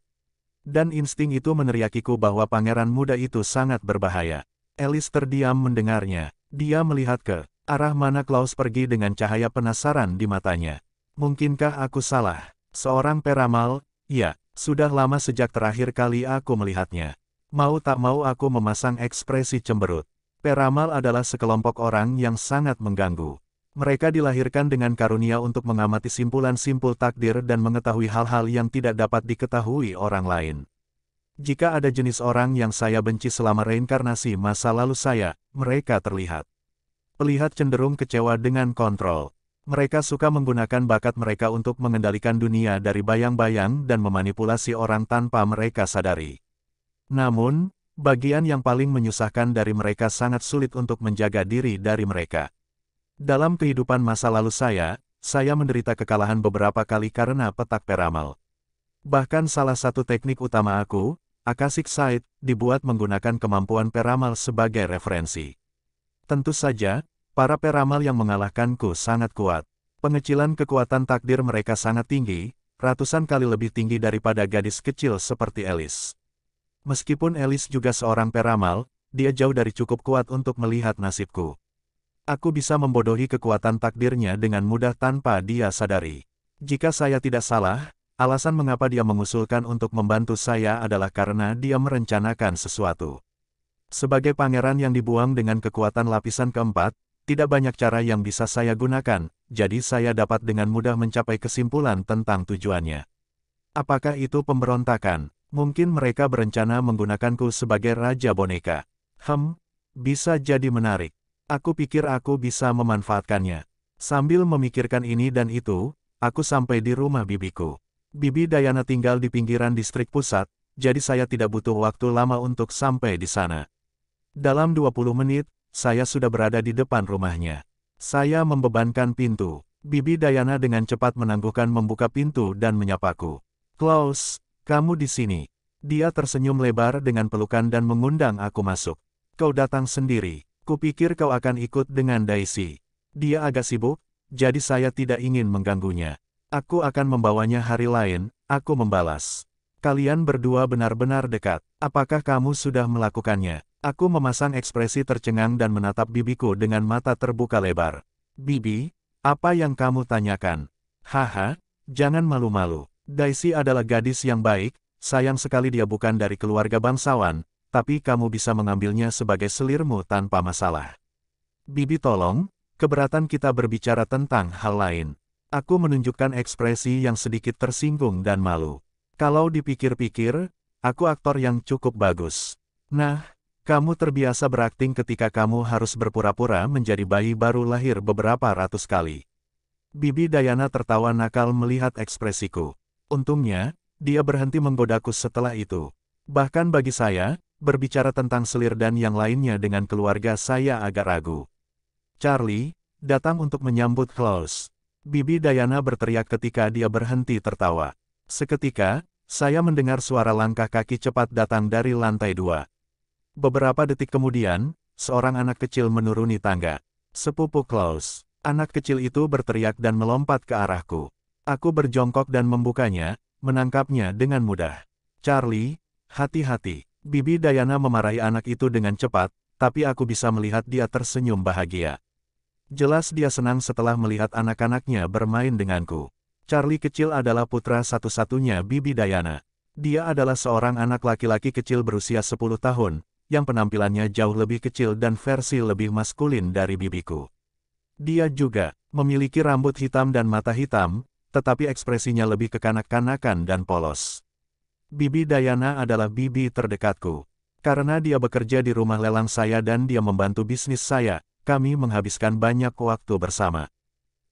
Dan insting itu meneriakiku bahwa pangeran muda itu sangat berbahaya. Elis terdiam mendengarnya. Dia melihat ke arah mana Klaus pergi dengan cahaya penasaran di matanya. Mungkinkah aku salah? Seorang peramal? Ya, sudah lama sejak terakhir kali aku melihatnya. Mau tak mau aku memasang ekspresi cemberut. Peramal adalah sekelompok orang yang sangat mengganggu. Mereka dilahirkan dengan karunia untuk mengamati simpulan simpul takdir dan mengetahui hal-hal yang tidak dapat diketahui orang lain. Jika ada jenis orang yang saya benci selama reinkarnasi masa lalu saya, mereka terlihat. Pelihat cenderung kecewa dengan kontrol. Mereka suka menggunakan bakat mereka untuk mengendalikan dunia dari bayang-bayang dan memanipulasi orang tanpa mereka sadari. Namun, bagian yang paling menyusahkan dari mereka sangat sulit untuk menjaga diri dari mereka. Dalam kehidupan masa lalu saya, saya menderita kekalahan beberapa kali karena petak peramal. Bahkan salah satu teknik utama aku, Akashic Sight, dibuat menggunakan kemampuan peramal sebagai referensi. Tentu saja, para peramal yang mengalahkanku sangat kuat. Pengecilan kekuatan takdir mereka sangat tinggi, ratusan kali lebih tinggi daripada gadis kecil seperti Elis. Meskipun Elis juga seorang peramal, dia jauh dari cukup kuat untuk melihat nasibku. Aku bisa membodohi kekuatan takdirnya dengan mudah tanpa dia sadari. Jika saya tidak salah, Alasan mengapa dia mengusulkan untuk membantu saya adalah karena dia merencanakan sesuatu. Sebagai pangeran yang dibuang dengan kekuatan lapisan keempat, tidak banyak cara yang bisa saya gunakan, jadi saya dapat dengan mudah mencapai kesimpulan tentang tujuannya. Apakah itu pemberontakan? Mungkin mereka berencana menggunakanku sebagai raja boneka. Hem, bisa jadi menarik. Aku pikir aku bisa memanfaatkannya. Sambil memikirkan ini dan itu, aku sampai di rumah bibiku. Bibi Dayana tinggal di pinggiran distrik pusat, jadi saya tidak butuh waktu lama untuk sampai di sana. Dalam 20 menit, saya sudah berada di depan rumahnya. Saya membebankan pintu. Bibi Dayana dengan cepat menangguhkan membuka pintu dan menyapaku. Klaus, kamu di sini. Dia tersenyum lebar dengan pelukan dan mengundang aku masuk. Kau datang sendiri. Kupikir kau akan ikut dengan Daisy. Dia agak sibuk, jadi saya tidak ingin mengganggunya. Aku akan membawanya hari lain, aku membalas. Kalian berdua benar-benar dekat. Apakah kamu sudah melakukannya? Aku memasang ekspresi tercengang dan menatap bibiku dengan mata terbuka lebar. Bibi, apa yang kamu tanyakan? Haha, jangan malu-malu. Daisy adalah gadis yang baik, sayang sekali dia bukan dari keluarga bangsawan, tapi kamu bisa mengambilnya sebagai selirmu tanpa masalah. Bibi tolong, keberatan kita berbicara tentang hal lain. Aku menunjukkan ekspresi yang sedikit tersinggung dan malu. Kalau dipikir-pikir, aku aktor yang cukup bagus. Nah, kamu terbiasa berakting ketika kamu harus berpura-pura menjadi bayi baru lahir beberapa ratus kali. Bibi Dayana tertawa nakal melihat ekspresiku. Untungnya, dia berhenti menggodaku setelah itu. Bahkan bagi saya, berbicara tentang selir dan yang lainnya dengan keluarga saya agak ragu. Charlie, datang untuk menyambut Klaus. Bibi Dayana berteriak ketika dia berhenti tertawa. Seketika, saya mendengar suara langkah kaki cepat datang dari lantai dua. Beberapa detik kemudian, seorang anak kecil menuruni tangga. Sepupu Klaus, anak kecil itu berteriak dan melompat ke arahku. Aku berjongkok dan membukanya, menangkapnya dengan mudah. Charlie, hati-hati. Bibi Dayana memarahi anak itu dengan cepat, tapi aku bisa melihat dia tersenyum bahagia. Jelas dia senang setelah melihat anak-anaknya bermain denganku. Charlie kecil adalah putra satu-satunya Bibi Dayana. Dia adalah seorang anak laki-laki kecil berusia 10 tahun, yang penampilannya jauh lebih kecil dan versi lebih maskulin dari bibiku. Dia juga memiliki rambut hitam dan mata hitam, tetapi ekspresinya lebih kekanak-kanakan dan polos. Bibi Dayana adalah bibi terdekatku. Karena dia bekerja di rumah lelang saya dan dia membantu bisnis saya, kami menghabiskan banyak waktu bersama.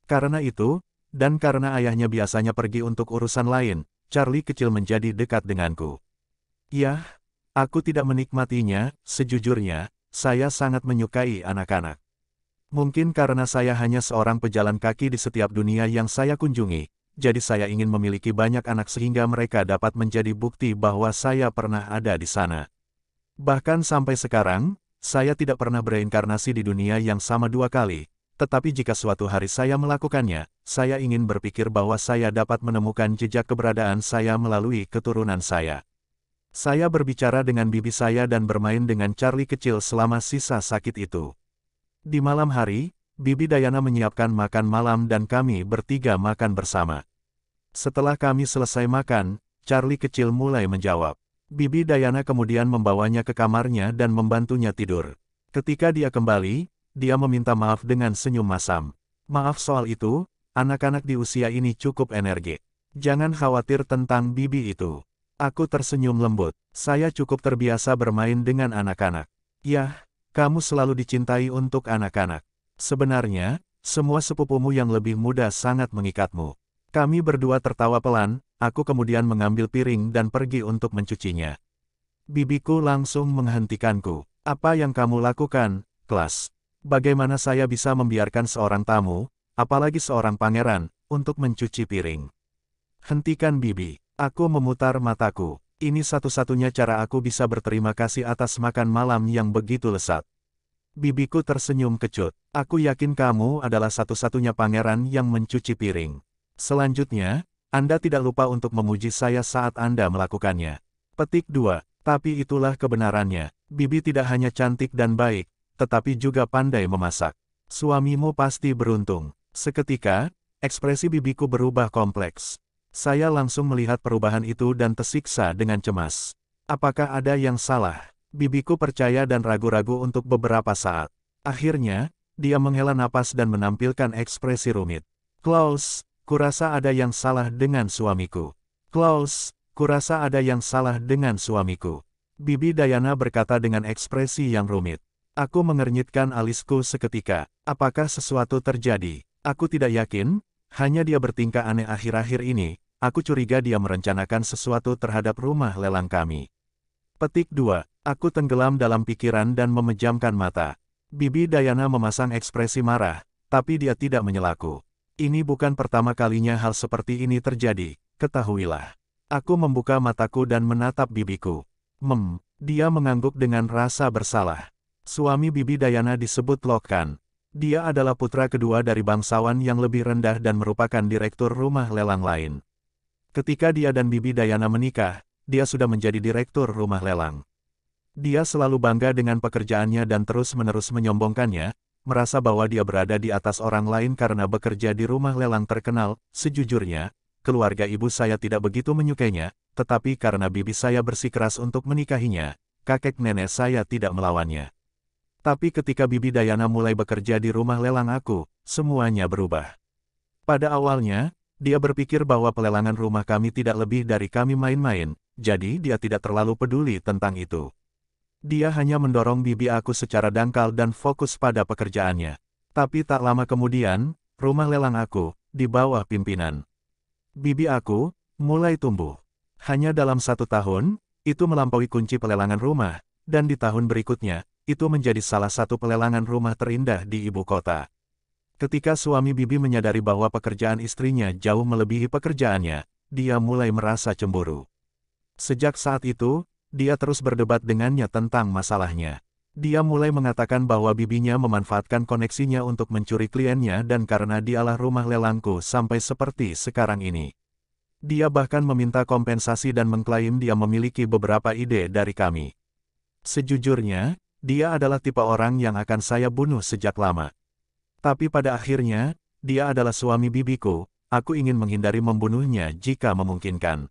Karena itu, dan karena ayahnya biasanya pergi untuk urusan lain, Charlie kecil menjadi dekat denganku. Yah, aku tidak menikmatinya, sejujurnya, saya sangat menyukai anak-anak. Mungkin karena saya hanya seorang pejalan kaki di setiap dunia yang saya kunjungi, jadi saya ingin memiliki banyak anak sehingga mereka dapat menjadi bukti bahwa saya pernah ada di sana. Bahkan sampai sekarang, saya tidak pernah bereinkarnasi di dunia yang sama dua kali, tetapi jika suatu hari saya melakukannya, saya ingin berpikir bahwa saya dapat menemukan jejak keberadaan saya melalui keturunan saya. Saya berbicara dengan bibi saya dan bermain dengan Charlie kecil selama sisa sakit itu. Di malam hari, Bibi Dayana menyiapkan makan malam dan kami bertiga makan bersama. Setelah kami selesai makan, Charlie kecil mulai menjawab. Bibi Dayana kemudian membawanya ke kamarnya dan membantunya tidur. Ketika dia kembali, dia meminta maaf dengan senyum masam. Maaf soal itu, anak-anak di usia ini cukup energik. Jangan khawatir tentang bibi itu. Aku tersenyum lembut. Saya cukup terbiasa bermain dengan anak-anak. Yah, kamu selalu dicintai untuk anak-anak. Sebenarnya, semua sepupumu yang lebih muda sangat mengikatmu. Kami berdua tertawa pelan, aku kemudian mengambil piring dan pergi untuk mencucinya. Bibiku langsung menghentikanku. Apa yang kamu lakukan, kelas? Bagaimana saya bisa membiarkan seorang tamu, apalagi seorang pangeran, untuk mencuci piring? Hentikan bibi. Aku memutar mataku. Ini satu-satunya cara aku bisa berterima kasih atas makan malam yang begitu lesat. Bibiku tersenyum kecut. Aku yakin kamu adalah satu-satunya pangeran yang mencuci piring. Selanjutnya, anda tidak lupa untuk memuji saya saat Anda melakukannya. Petik 2. Tapi itulah kebenarannya. Bibi tidak hanya cantik dan baik, tetapi juga pandai memasak. Suamimu pasti beruntung. Seketika, ekspresi bibiku berubah kompleks. Saya langsung melihat perubahan itu dan tersiksa dengan cemas. Apakah ada yang salah? Bibiku percaya dan ragu-ragu untuk beberapa saat. Akhirnya, dia menghela napas dan menampilkan ekspresi rumit. Klaus, kurasa ada yang salah dengan suamiku. Klaus, kurasa ada yang salah dengan suamiku. Bibi Dayana berkata dengan ekspresi yang rumit. Aku mengernyitkan alisku seketika. Apakah sesuatu terjadi? Aku tidak yakin, hanya dia bertingkah aneh akhir-akhir ini. Aku curiga dia merencanakan sesuatu terhadap rumah lelang kami. Petik 2. Aku tenggelam dalam pikiran dan memejamkan mata. Bibi Dayana memasang ekspresi marah, tapi dia tidak menyelaku. Ini bukan pertama kalinya hal seperti ini terjadi, ketahuilah. Aku membuka mataku dan menatap bibiku. Mem, dia mengangguk dengan rasa bersalah. Suami bibi Dayana disebut Lokan. Dia adalah putra kedua dari bangsawan yang lebih rendah dan merupakan direktur rumah lelang lain. Ketika dia dan bibi Dayana menikah, dia sudah menjadi direktur rumah lelang. Dia selalu bangga dengan pekerjaannya dan terus-menerus menyombongkannya, merasa bahwa dia berada di atas orang lain karena bekerja di rumah lelang terkenal, sejujurnya, keluarga ibu saya tidak begitu menyukainya, tetapi karena bibi saya bersikeras untuk menikahinya, kakek nenek saya tidak melawannya. Tapi ketika bibi Dayana mulai bekerja di rumah lelang aku, semuanya berubah. Pada awalnya, dia berpikir bahwa pelelangan rumah kami tidak lebih dari kami main-main, jadi dia tidak terlalu peduli tentang itu. Dia hanya mendorong bibi aku secara dangkal dan fokus pada pekerjaannya. Tapi tak lama kemudian, rumah lelang aku, di bawah pimpinan. Bibi aku, mulai tumbuh. Hanya dalam satu tahun, itu melampaui kunci pelelangan rumah, dan di tahun berikutnya, itu menjadi salah satu pelelangan rumah terindah di ibu kota. Ketika suami Bibi menyadari bahwa pekerjaan istrinya jauh melebihi pekerjaannya, dia mulai merasa cemburu. Sejak saat itu, dia terus berdebat dengannya tentang masalahnya. Dia mulai mengatakan bahwa bibinya memanfaatkan koneksinya untuk mencuri kliennya dan karena dialah rumah lelangku sampai seperti sekarang ini. Dia bahkan meminta kompensasi dan mengklaim dia memiliki beberapa ide dari kami. Sejujurnya, dia adalah tipe orang yang akan saya bunuh sejak lama. Tapi pada akhirnya, dia adalah suami bibiku, aku ingin menghindari membunuhnya jika memungkinkan.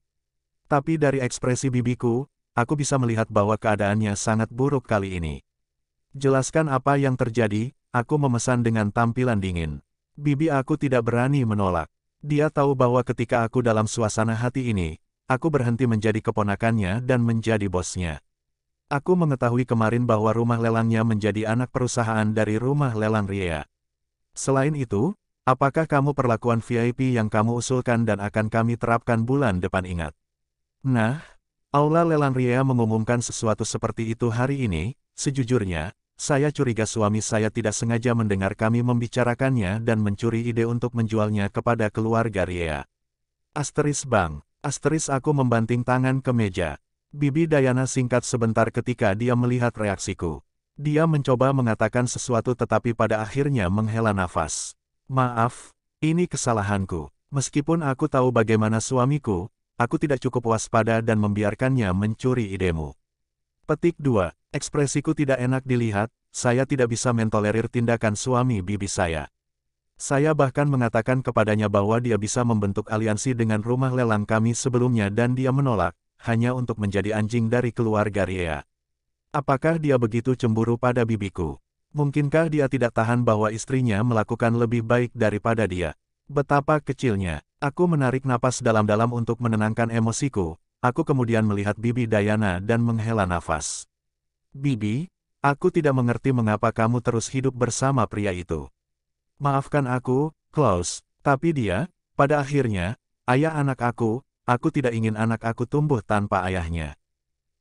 Tapi dari ekspresi bibiku, aku bisa melihat bahwa keadaannya sangat buruk kali ini. Jelaskan apa yang terjadi, aku memesan dengan tampilan dingin. Bibi aku tidak berani menolak. Dia tahu bahwa ketika aku dalam suasana hati ini, aku berhenti menjadi keponakannya dan menjadi bosnya. Aku mengetahui kemarin bahwa rumah lelangnya menjadi anak perusahaan dari rumah lelang Ria. Selain itu, apakah kamu perlakuan VIP yang kamu usulkan dan akan kami terapkan bulan depan ingat? Nah, lelang Lelanria mengumumkan sesuatu seperti itu hari ini, sejujurnya, saya curiga suami saya tidak sengaja mendengar kami membicarakannya dan mencuri ide untuk menjualnya kepada keluarga Ria. Asteris Bang, asteris aku membanting tangan ke meja. Bibi Dayana singkat sebentar ketika dia melihat reaksiku. Dia mencoba mengatakan sesuatu tetapi pada akhirnya menghela nafas. Maaf, ini kesalahanku. Meskipun aku tahu bagaimana suamiku, aku tidak cukup waspada dan membiarkannya mencuri idemu. Petik 2. Ekspresiku tidak enak dilihat, saya tidak bisa mentolerir tindakan suami bibi saya. Saya bahkan mengatakan kepadanya bahwa dia bisa membentuk aliansi dengan rumah lelang kami sebelumnya dan dia menolak, hanya untuk menjadi anjing dari keluarga Ria. Apakah dia begitu cemburu pada bibiku? Mungkinkah dia tidak tahan bahwa istrinya melakukan lebih baik daripada dia? Betapa kecilnya. Aku menarik napas dalam-dalam untuk menenangkan emosiku, aku kemudian melihat Bibi Dayana dan menghela nafas. Bibi, aku tidak mengerti mengapa kamu terus hidup bersama pria itu. Maafkan aku, Klaus, tapi dia, pada akhirnya, ayah anak aku, aku tidak ingin anak aku tumbuh tanpa ayahnya.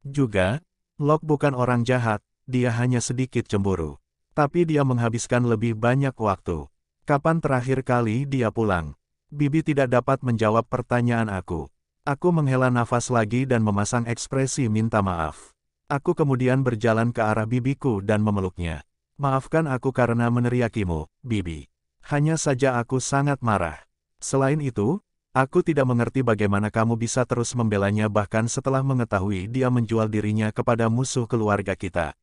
Juga, Locke bukan orang jahat, dia hanya sedikit cemburu. Tapi dia menghabiskan lebih banyak waktu. Kapan terakhir kali dia pulang? Bibi tidak dapat menjawab pertanyaan aku. Aku menghela nafas lagi dan memasang ekspresi minta maaf. Aku kemudian berjalan ke arah bibiku dan memeluknya. Maafkan aku karena meneriakimu, Bibi. Hanya saja aku sangat marah. Selain itu, aku tidak mengerti bagaimana kamu bisa terus membelanya bahkan setelah mengetahui dia menjual dirinya kepada musuh keluarga kita.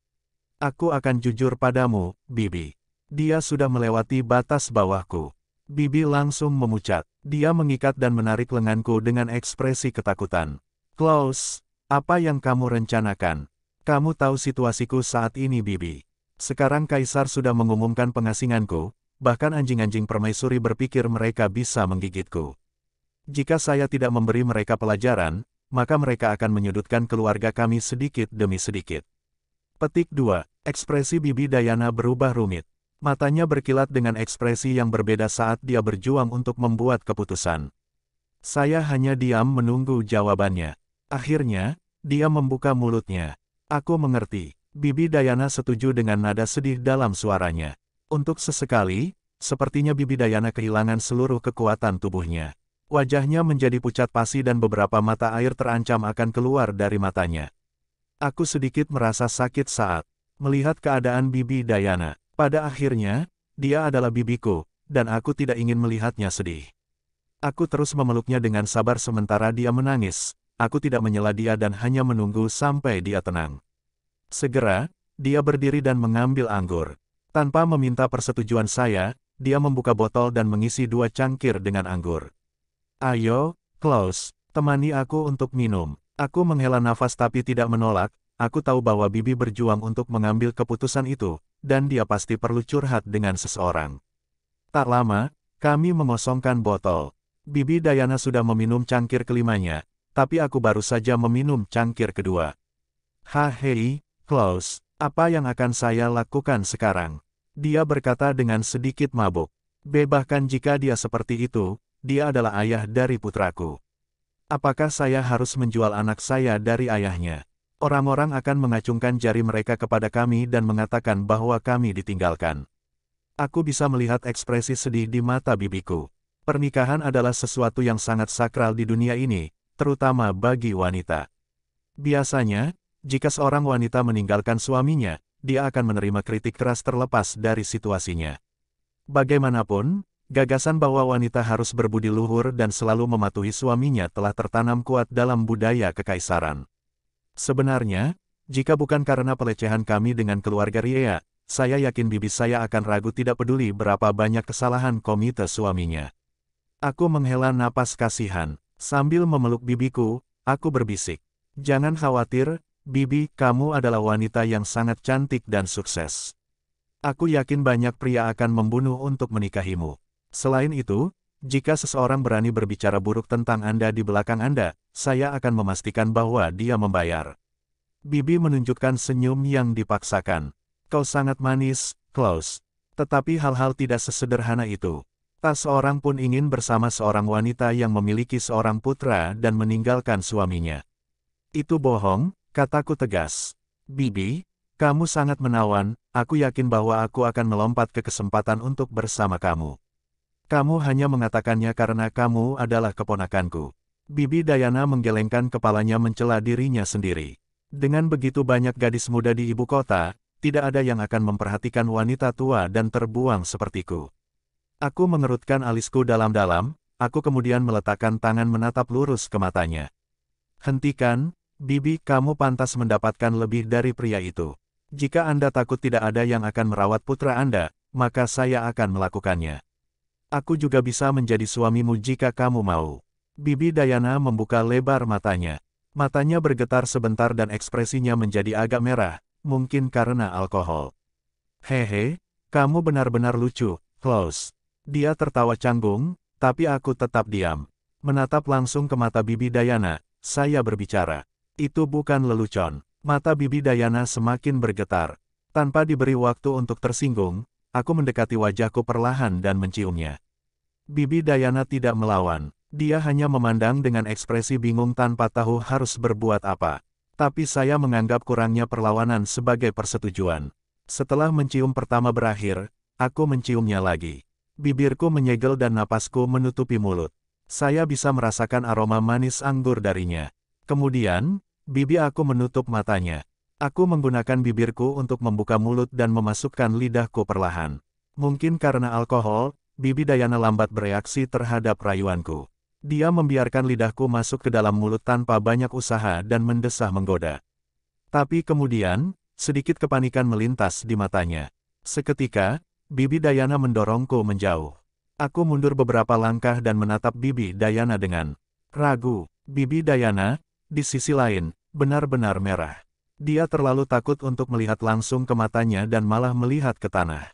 Aku akan jujur padamu, Bibi. Dia sudah melewati batas bawahku. Bibi langsung memucat. Dia mengikat dan menarik lenganku dengan ekspresi ketakutan. Klaus, apa yang kamu rencanakan? Kamu tahu situasiku saat ini Bibi. Sekarang Kaisar sudah mengumumkan pengasinganku, bahkan anjing-anjing permaisuri berpikir mereka bisa menggigitku. Jika saya tidak memberi mereka pelajaran, maka mereka akan menyudutkan keluarga kami sedikit demi sedikit. Petik 2. Ekspresi Bibi Dayana berubah rumit. Matanya berkilat dengan ekspresi yang berbeda saat dia berjuang untuk membuat keputusan. Saya hanya diam menunggu jawabannya. Akhirnya, dia membuka mulutnya. Aku mengerti. Bibi Dayana setuju dengan nada sedih dalam suaranya. Untuk sesekali, sepertinya Bibi Dayana kehilangan seluruh kekuatan tubuhnya. Wajahnya menjadi pucat pasi dan beberapa mata air terancam akan keluar dari matanya. Aku sedikit merasa sakit saat melihat keadaan Bibi Dayana. Pada akhirnya, dia adalah bibiku, dan aku tidak ingin melihatnya sedih. Aku terus memeluknya dengan sabar sementara dia menangis. Aku tidak menyela dia dan hanya menunggu sampai dia tenang. Segera, dia berdiri dan mengambil anggur. Tanpa meminta persetujuan saya, dia membuka botol dan mengisi dua cangkir dengan anggur. Ayo, Klaus, temani aku untuk minum. Aku menghela nafas tapi tidak menolak, Aku tahu bahwa Bibi berjuang untuk mengambil keputusan itu, dan dia pasti perlu curhat dengan seseorang. Tak lama, kami mengosongkan botol. Bibi Dayana sudah meminum cangkir kelimanya, tapi aku baru saja meminum cangkir kedua. Ha, Hahei, Klaus, apa yang akan saya lakukan sekarang? Dia berkata dengan sedikit mabuk. Bebahkan jika dia seperti itu, dia adalah ayah dari putraku. Apakah saya harus menjual anak saya dari ayahnya? Orang-orang akan mengacungkan jari mereka kepada kami dan mengatakan bahwa kami ditinggalkan. Aku bisa melihat ekspresi sedih di mata bibiku. Pernikahan adalah sesuatu yang sangat sakral di dunia ini, terutama bagi wanita. Biasanya, jika seorang wanita meninggalkan suaminya, dia akan menerima kritik keras terlepas dari situasinya. Bagaimanapun, gagasan bahwa wanita harus berbudi luhur dan selalu mematuhi suaminya telah tertanam kuat dalam budaya kekaisaran. Sebenarnya, jika bukan karena pelecehan kami dengan keluarga Ria, saya yakin bibi saya akan ragu tidak peduli berapa banyak kesalahan komite suaminya. Aku menghela napas kasihan. Sambil memeluk bibiku, aku berbisik. Jangan khawatir, bibi, kamu adalah wanita yang sangat cantik dan sukses. Aku yakin banyak pria akan membunuh untuk menikahimu. Selain itu, jika seseorang berani berbicara buruk tentang Anda di belakang Anda, saya akan memastikan bahwa dia membayar. Bibi menunjukkan senyum yang dipaksakan. Kau sangat manis, Klaus. Tetapi hal-hal tidak sesederhana itu. Tak seorang pun ingin bersama seorang wanita yang memiliki seorang putra dan meninggalkan suaminya. Itu bohong, kataku tegas. Bibi, kamu sangat menawan, aku yakin bahwa aku akan melompat ke kesempatan untuk bersama kamu. Kamu hanya mengatakannya karena kamu adalah keponakanku. Bibi Dayana menggelengkan kepalanya mencela dirinya sendiri. Dengan begitu banyak gadis muda di ibu kota, tidak ada yang akan memperhatikan wanita tua dan terbuang sepertiku. Aku mengerutkan alisku dalam-dalam, aku kemudian meletakkan tangan menatap lurus ke matanya. Hentikan, Bibi kamu pantas mendapatkan lebih dari pria itu. Jika Anda takut tidak ada yang akan merawat putra Anda, maka saya akan melakukannya. Aku juga bisa menjadi suamimu jika kamu mau. Bibi Dayana membuka lebar matanya. Matanya bergetar sebentar dan ekspresinya menjadi agak merah, mungkin karena alkohol. Hehe, kamu benar-benar lucu, Klaus. Dia tertawa canggung, tapi aku tetap diam. Menatap langsung ke mata Bibi Dayana, saya berbicara. Itu bukan lelucon. Mata Bibi Dayana semakin bergetar. Tanpa diberi waktu untuk tersinggung, Aku mendekati wajahku perlahan dan menciumnya. Bibi Dayana tidak melawan. Dia hanya memandang dengan ekspresi bingung tanpa tahu harus berbuat apa. Tapi saya menganggap kurangnya perlawanan sebagai persetujuan. Setelah mencium pertama berakhir, aku menciumnya lagi. Bibirku menyegel dan napasku menutupi mulut. Saya bisa merasakan aroma manis anggur darinya. Kemudian, bibi aku menutup matanya. Aku menggunakan bibirku untuk membuka mulut dan memasukkan lidahku perlahan. Mungkin karena alkohol, bibi Dayana lambat bereaksi terhadap rayuanku. Dia membiarkan lidahku masuk ke dalam mulut tanpa banyak usaha dan mendesah menggoda. Tapi kemudian, sedikit kepanikan melintas di matanya. Seketika, bibi Dayana mendorongku menjauh. Aku mundur beberapa langkah dan menatap bibi Dayana dengan ragu. Bibi Dayana, di sisi lain, benar-benar merah. Dia terlalu takut untuk melihat langsung ke matanya dan malah melihat ke tanah.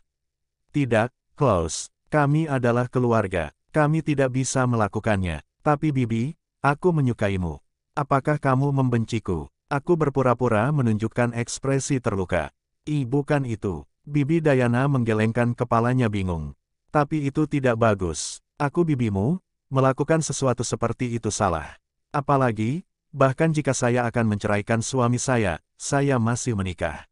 Tidak, Klaus. Kami adalah keluarga. Kami tidak bisa melakukannya. Tapi Bibi, aku menyukaimu. Apakah kamu membenciku? Aku berpura-pura menunjukkan ekspresi terluka. Ibu kan itu. Bibi Dayana menggelengkan kepalanya bingung. Tapi itu tidak bagus. Aku bibimu, melakukan sesuatu seperti itu salah. Apalagi, Bahkan jika saya akan menceraikan suami saya, saya masih menikah.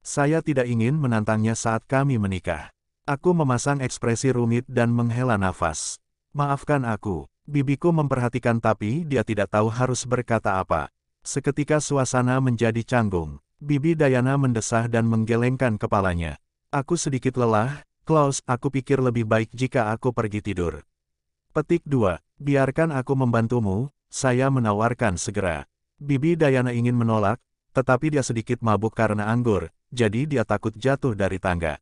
Saya tidak ingin menantangnya saat kami menikah. Aku memasang ekspresi rumit dan menghela nafas. Maafkan aku, bibiku memperhatikan tapi dia tidak tahu harus berkata apa. Seketika suasana menjadi canggung. Bibi Dayana mendesah dan menggelengkan kepalanya. Aku sedikit lelah, Klaus, aku pikir lebih baik jika aku pergi tidur. Petik 2. Biarkan aku membantumu, saya menawarkan segera. Bibi Dayana ingin menolak, tetapi dia sedikit mabuk karena anggur, jadi dia takut jatuh dari tangga.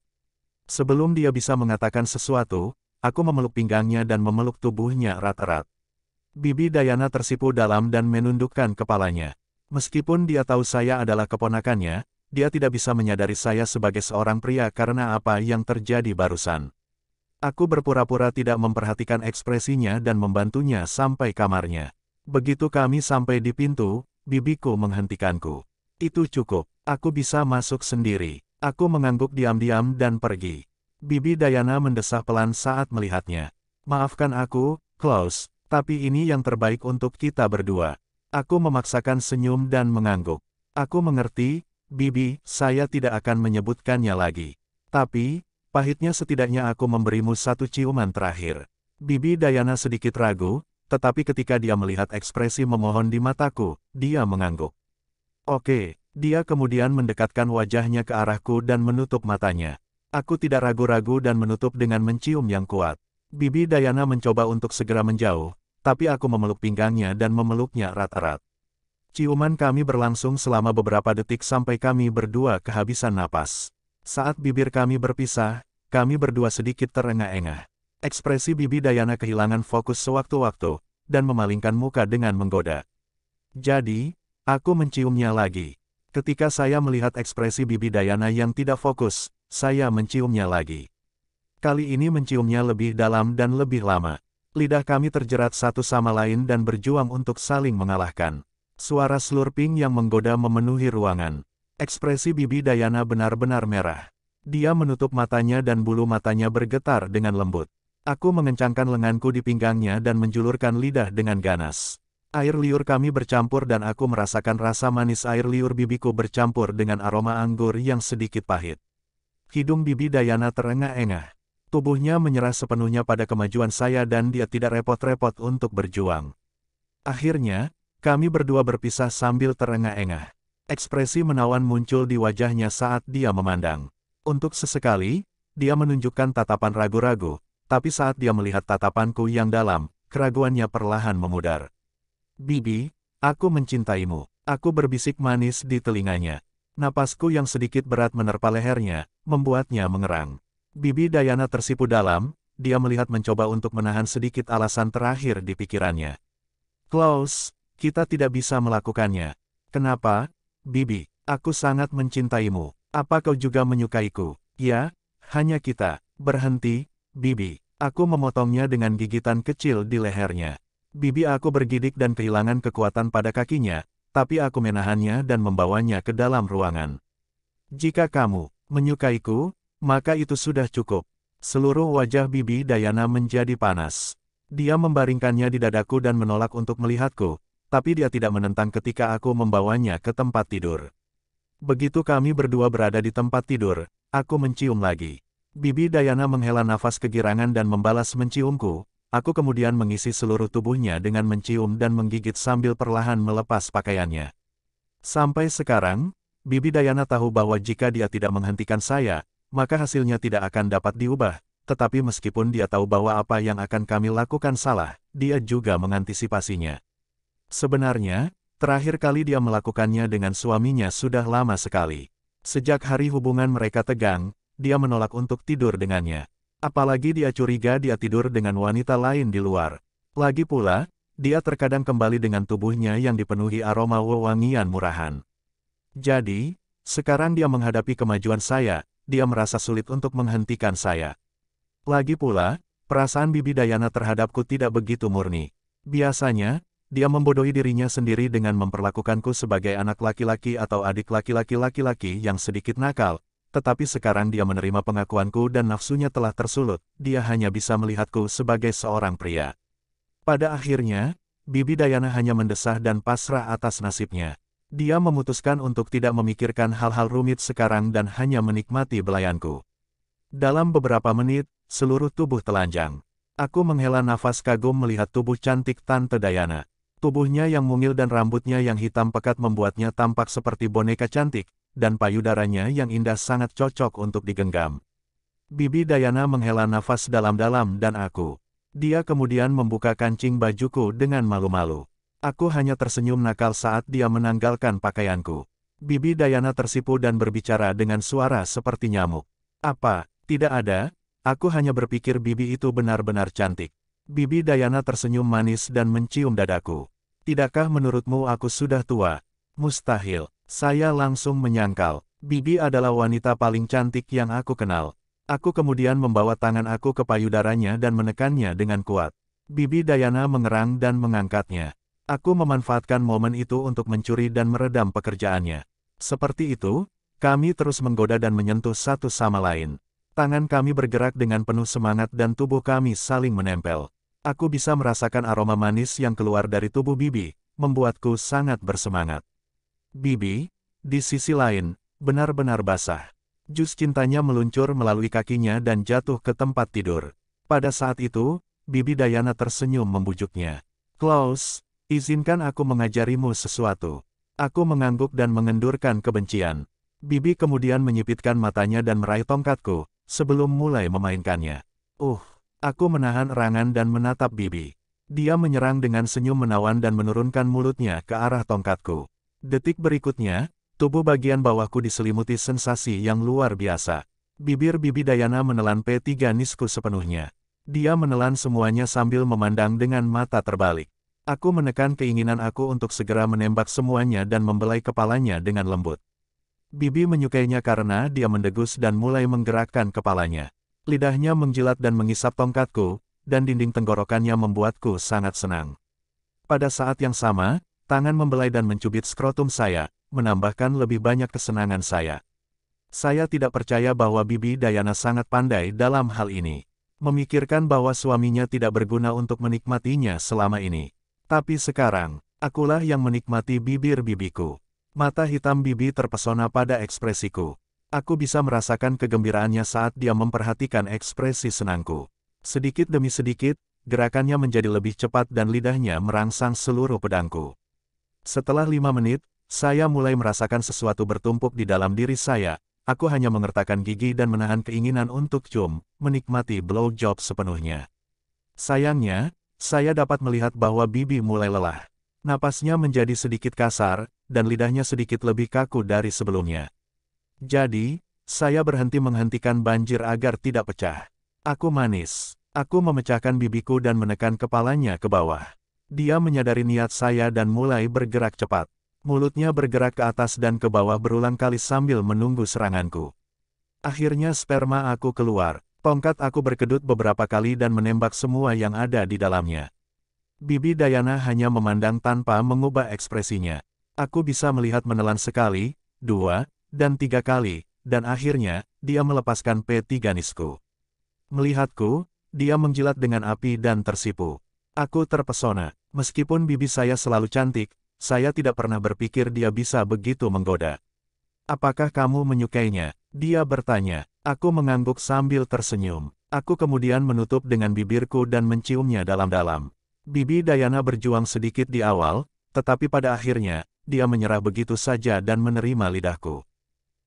Sebelum dia bisa mengatakan sesuatu, aku memeluk pinggangnya dan memeluk tubuhnya erat-erat. Bibi Dayana tersipu dalam dan menundukkan kepalanya. Meskipun dia tahu saya adalah keponakannya, dia tidak bisa menyadari saya sebagai seorang pria karena apa yang terjadi barusan. Aku berpura-pura tidak memperhatikan ekspresinya dan membantunya sampai kamarnya. Begitu kami sampai di pintu, bibiku menghentikanku. Itu cukup, aku bisa masuk sendiri. Aku mengangguk diam-diam dan pergi. Bibi Dayana mendesah pelan saat melihatnya. Maafkan aku, Klaus, tapi ini yang terbaik untuk kita berdua. Aku memaksakan senyum dan mengangguk. Aku mengerti, Bibi, saya tidak akan menyebutkannya lagi. Tapi, pahitnya setidaknya aku memberimu satu ciuman terakhir. Bibi Dayana sedikit ragu, tetapi ketika dia melihat ekspresi memohon di mataku, dia mengangguk. Oke, dia kemudian mendekatkan wajahnya ke arahku dan menutup matanya. Aku tidak ragu-ragu dan menutup dengan mencium yang kuat. Bibi Dayana mencoba untuk segera menjauh, tapi aku memeluk pinggangnya dan memeluknya erat-erat. Ciuman kami berlangsung selama beberapa detik sampai kami berdua kehabisan napas. Saat bibir kami berpisah, kami berdua sedikit terengah-engah. Ekspresi Bibi Dayana kehilangan fokus sewaktu-waktu, dan memalingkan muka dengan menggoda. Jadi, aku menciumnya lagi. Ketika saya melihat ekspresi Bibi Dayana yang tidak fokus, saya menciumnya lagi. Kali ini menciumnya lebih dalam dan lebih lama. Lidah kami terjerat satu sama lain dan berjuang untuk saling mengalahkan. Suara slurping yang menggoda memenuhi ruangan. Ekspresi Bibi Dayana benar-benar merah. Dia menutup matanya dan bulu matanya bergetar dengan lembut. Aku mengencangkan lenganku di pinggangnya dan menjulurkan lidah dengan ganas. Air liur kami bercampur dan aku merasakan rasa manis air liur bibiku bercampur dengan aroma anggur yang sedikit pahit. Hidung bibi Dayana terengah-engah. Tubuhnya menyerah sepenuhnya pada kemajuan saya dan dia tidak repot-repot untuk berjuang. Akhirnya, kami berdua berpisah sambil terengah-engah. Ekspresi menawan muncul di wajahnya saat dia memandang. Untuk sesekali, dia menunjukkan tatapan ragu-ragu, tapi saat dia melihat tatapanku yang dalam, keraguannya perlahan memudar. Bibi, aku mencintaimu. Aku berbisik manis di telinganya. Napasku yang sedikit berat menerpa lehernya, membuatnya mengerang. Bibi Dayana tersipu dalam, dia melihat mencoba untuk menahan sedikit alasan terakhir di pikirannya. Klaus, kita tidak bisa melakukannya. Kenapa? Bibi, aku sangat mencintaimu. Apa kau juga menyukaiku? Ya, hanya kita. Berhenti, Bibi. Aku memotongnya dengan gigitan kecil di lehernya. Bibi aku bergidik dan kehilangan kekuatan pada kakinya, tapi aku menahannya dan membawanya ke dalam ruangan. Jika kamu menyukaiku, maka itu sudah cukup. Seluruh wajah Bibi Dayana menjadi panas. Dia membaringkannya di dadaku dan menolak untuk melihatku, tapi dia tidak menentang ketika aku membawanya ke tempat tidur. Begitu kami berdua berada di tempat tidur, aku mencium lagi. Bibi Dayana menghela nafas kegirangan dan membalas menciumku, aku kemudian mengisi seluruh tubuhnya dengan mencium dan menggigit sambil perlahan melepas pakaiannya. Sampai sekarang, Bibi Dayana tahu bahwa jika dia tidak menghentikan saya, maka hasilnya tidak akan dapat diubah, tetapi meskipun dia tahu bahwa apa yang akan kami lakukan salah, dia juga mengantisipasinya. Sebenarnya, terakhir kali dia melakukannya dengan suaminya sudah lama sekali. Sejak hari hubungan mereka tegang, dia menolak untuk tidur dengannya. Apalagi dia curiga dia tidur dengan wanita lain di luar. Lagi pula, dia terkadang kembali dengan tubuhnya yang dipenuhi aroma wewangian murahan. Jadi, sekarang dia menghadapi kemajuan saya, dia merasa sulit untuk menghentikan saya. Lagi pula, perasaan Bibi Dayana terhadapku tidak begitu murni. Biasanya, dia membodohi dirinya sendiri dengan memperlakukanku sebagai anak laki-laki atau adik laki-laki laki-laki yang sedikit nakal, tetapi sekarang dia menerima pengakuanku dan nafsunya telah tersulut, dia hanya bisa melihatku sebagai seorang pria. Pada akhirnya, Bibi Dayana hanya mendesah dan pasrah atas nasibnya. Dia memutuskan untuk tidak memikirkan hal-hal rumit sekarang dan hanya menikmati belayanku. Dalam beberapa menit, seluruh tubuh telanjang. Aku menghela nafas kagum melihat tubuh cantik Tante Dayana. Tubuhnya yang mungil dan rambutnya yang hitam pekat membuatnya tampak seperti boneka cantik, dan payudaranya yang indah sangat cocok untuk digenggam. Bibi Dayana menghela nafas dalam-dalam dan aku. Dia kemudian membuka kancing bajuku dengan malu-malu. Aku hanya tersenyum nakal saat dia menanggalkan pakaianku. Bibi Dayana tersipu dan berbicara dengan suara seperti nyamuk. Apa, tidak ada? Aku hanya berpikir Bibi itu benar-benar cantik. Bibi Dayana tersenyum manis dan mencium dadaku. Tidakkah menurutmu aku sudah tua? Mustahil, saya langsung menyangkal. Bibi adalah wanita paling cantik yang aku kenal. Aku kemudian membawa tangan aku ke payudaranya dan menekannya dengan kuat. Bibi Dayana mengerang dan mengangkatnya. Aku memanfaatkan momen itu untuk mencuri dan meredam pekerjaannya. Seperti itu, kami terus menggoda dan menyentuh satu sama lain. Tangan kami bergerak dengan penuh semangat dan tubuh kami saling menempel. Aku bisa merasakan aroma manis yang keluar dari tubuh Bibi, membuatku sangat bersemangat. Bibi, di sisi lain, benar-benar basah. Jus cintanya meluncur melalui kakinya dan jatuh ke tempat tidur. Pada saat itu, Bibi Dayana tersenyum membujuknya. Klaus, izinkan aku mengajarimu sesuatu. Aku mengangguk dan mengendurkan kebencian. Bibi kemudian menyipitkan matanya dan meraih tongkatku, sebelum mulai memainkannya. Uh, aku menahan erangan dan menatap Bibi. Dia menyerang dengan senyum menawan dan menurunkan mulutnya ke arah tongkatku. Detik berikutnya, tubuh bagian bawahku diselimuti sensasi yang luar biasa. Bibir Bibi Dayana menelan P3 nisku sepenuhnya. Dia menelan semuanya sambil memandang dengan mata terbalik. Aku menekan keinginan aku untuk segera menembak semuanya dan membelai kepalanya dengan lembut. Bibi menyukainya karena dia mendegus dan mulai menggerakkan kepalanya. Lidahnya menjilat dan mengisap tongkatku, dan dinding tenggorokannya membuatku sangat senang. Pada saat yang sama, Tangan membelai dan mencubit skrotum saya, menambahkan lebih banyak kesenangan saya. Saya tidak percaya bahwa Bibi Dayana sangat pandai dalam hal ini. Memikirkan bahwa suaminya tidak berguna untuk menikmatinya selama ini. Tapi sekarang, akulah yang menikmati bibir bibiku. Mata hitam Bibi terpesona pada ekspresiku. Aku bisa merasakan kegembiraannya saat dia memperhatikan ekspresi senangku. Sedikit demi sedikit, gerakannya menjadi lebih cepat dan lidahnya merangsang seluruh pedangku. Setelah lima menit, saya mulai merasakan sesuatu bertumpuk di dalam diri saya. Aku hanya mengertakkan gigi dan menahan keinginan untuk cium, menikmati blowjob sepenuhnya. Sayangnya, saya dapat melihat bahwa Bibi mulai lelah. Napasnya menjadi sedikit kasar, dan lidahnya sedikit lebih kaku dari sebelumnya. Jadi, saya berhenti menghentikan banjir agar tidak pecah. Aku manis. Aku memecahkan bibiku dan menekan kepalanya ke bawah. Dia menyadari niat saya dan mulai bergerak cepat. Mulutnya bergerak ke atas dan ke bawah berulang kali sambil menunggu seranganku. Akhirnya sperma aku keluar. Tongkat aku berkedut beberapa kali dan menembak semua yang ada di dalamnya. Bibi Dayana hanya memandang tanpa mengubah ekspresinya. Aku bisa melihat menelan sekali, dua, dan tiga kali, dan akhirnya, dia melepaskan P3 Melihatku, dia menjilat dengan api dan tersipu. Aku terpesona. Meskipun bibi saya selalu cantik, saya tidak pernah berpikir dia bisa begitu menggoda. Apakah kamu menyukainya? Dia bertanya. Aku mengangguk sambil tersenyum. Aku kemudian menutup dengan bibirku dan menciumnya dalam-dalam. Bibi Dayana berjuang sedikit di awal, tetapi pada akhirnya, dia menyerah begitu saja dan menerima lidahku.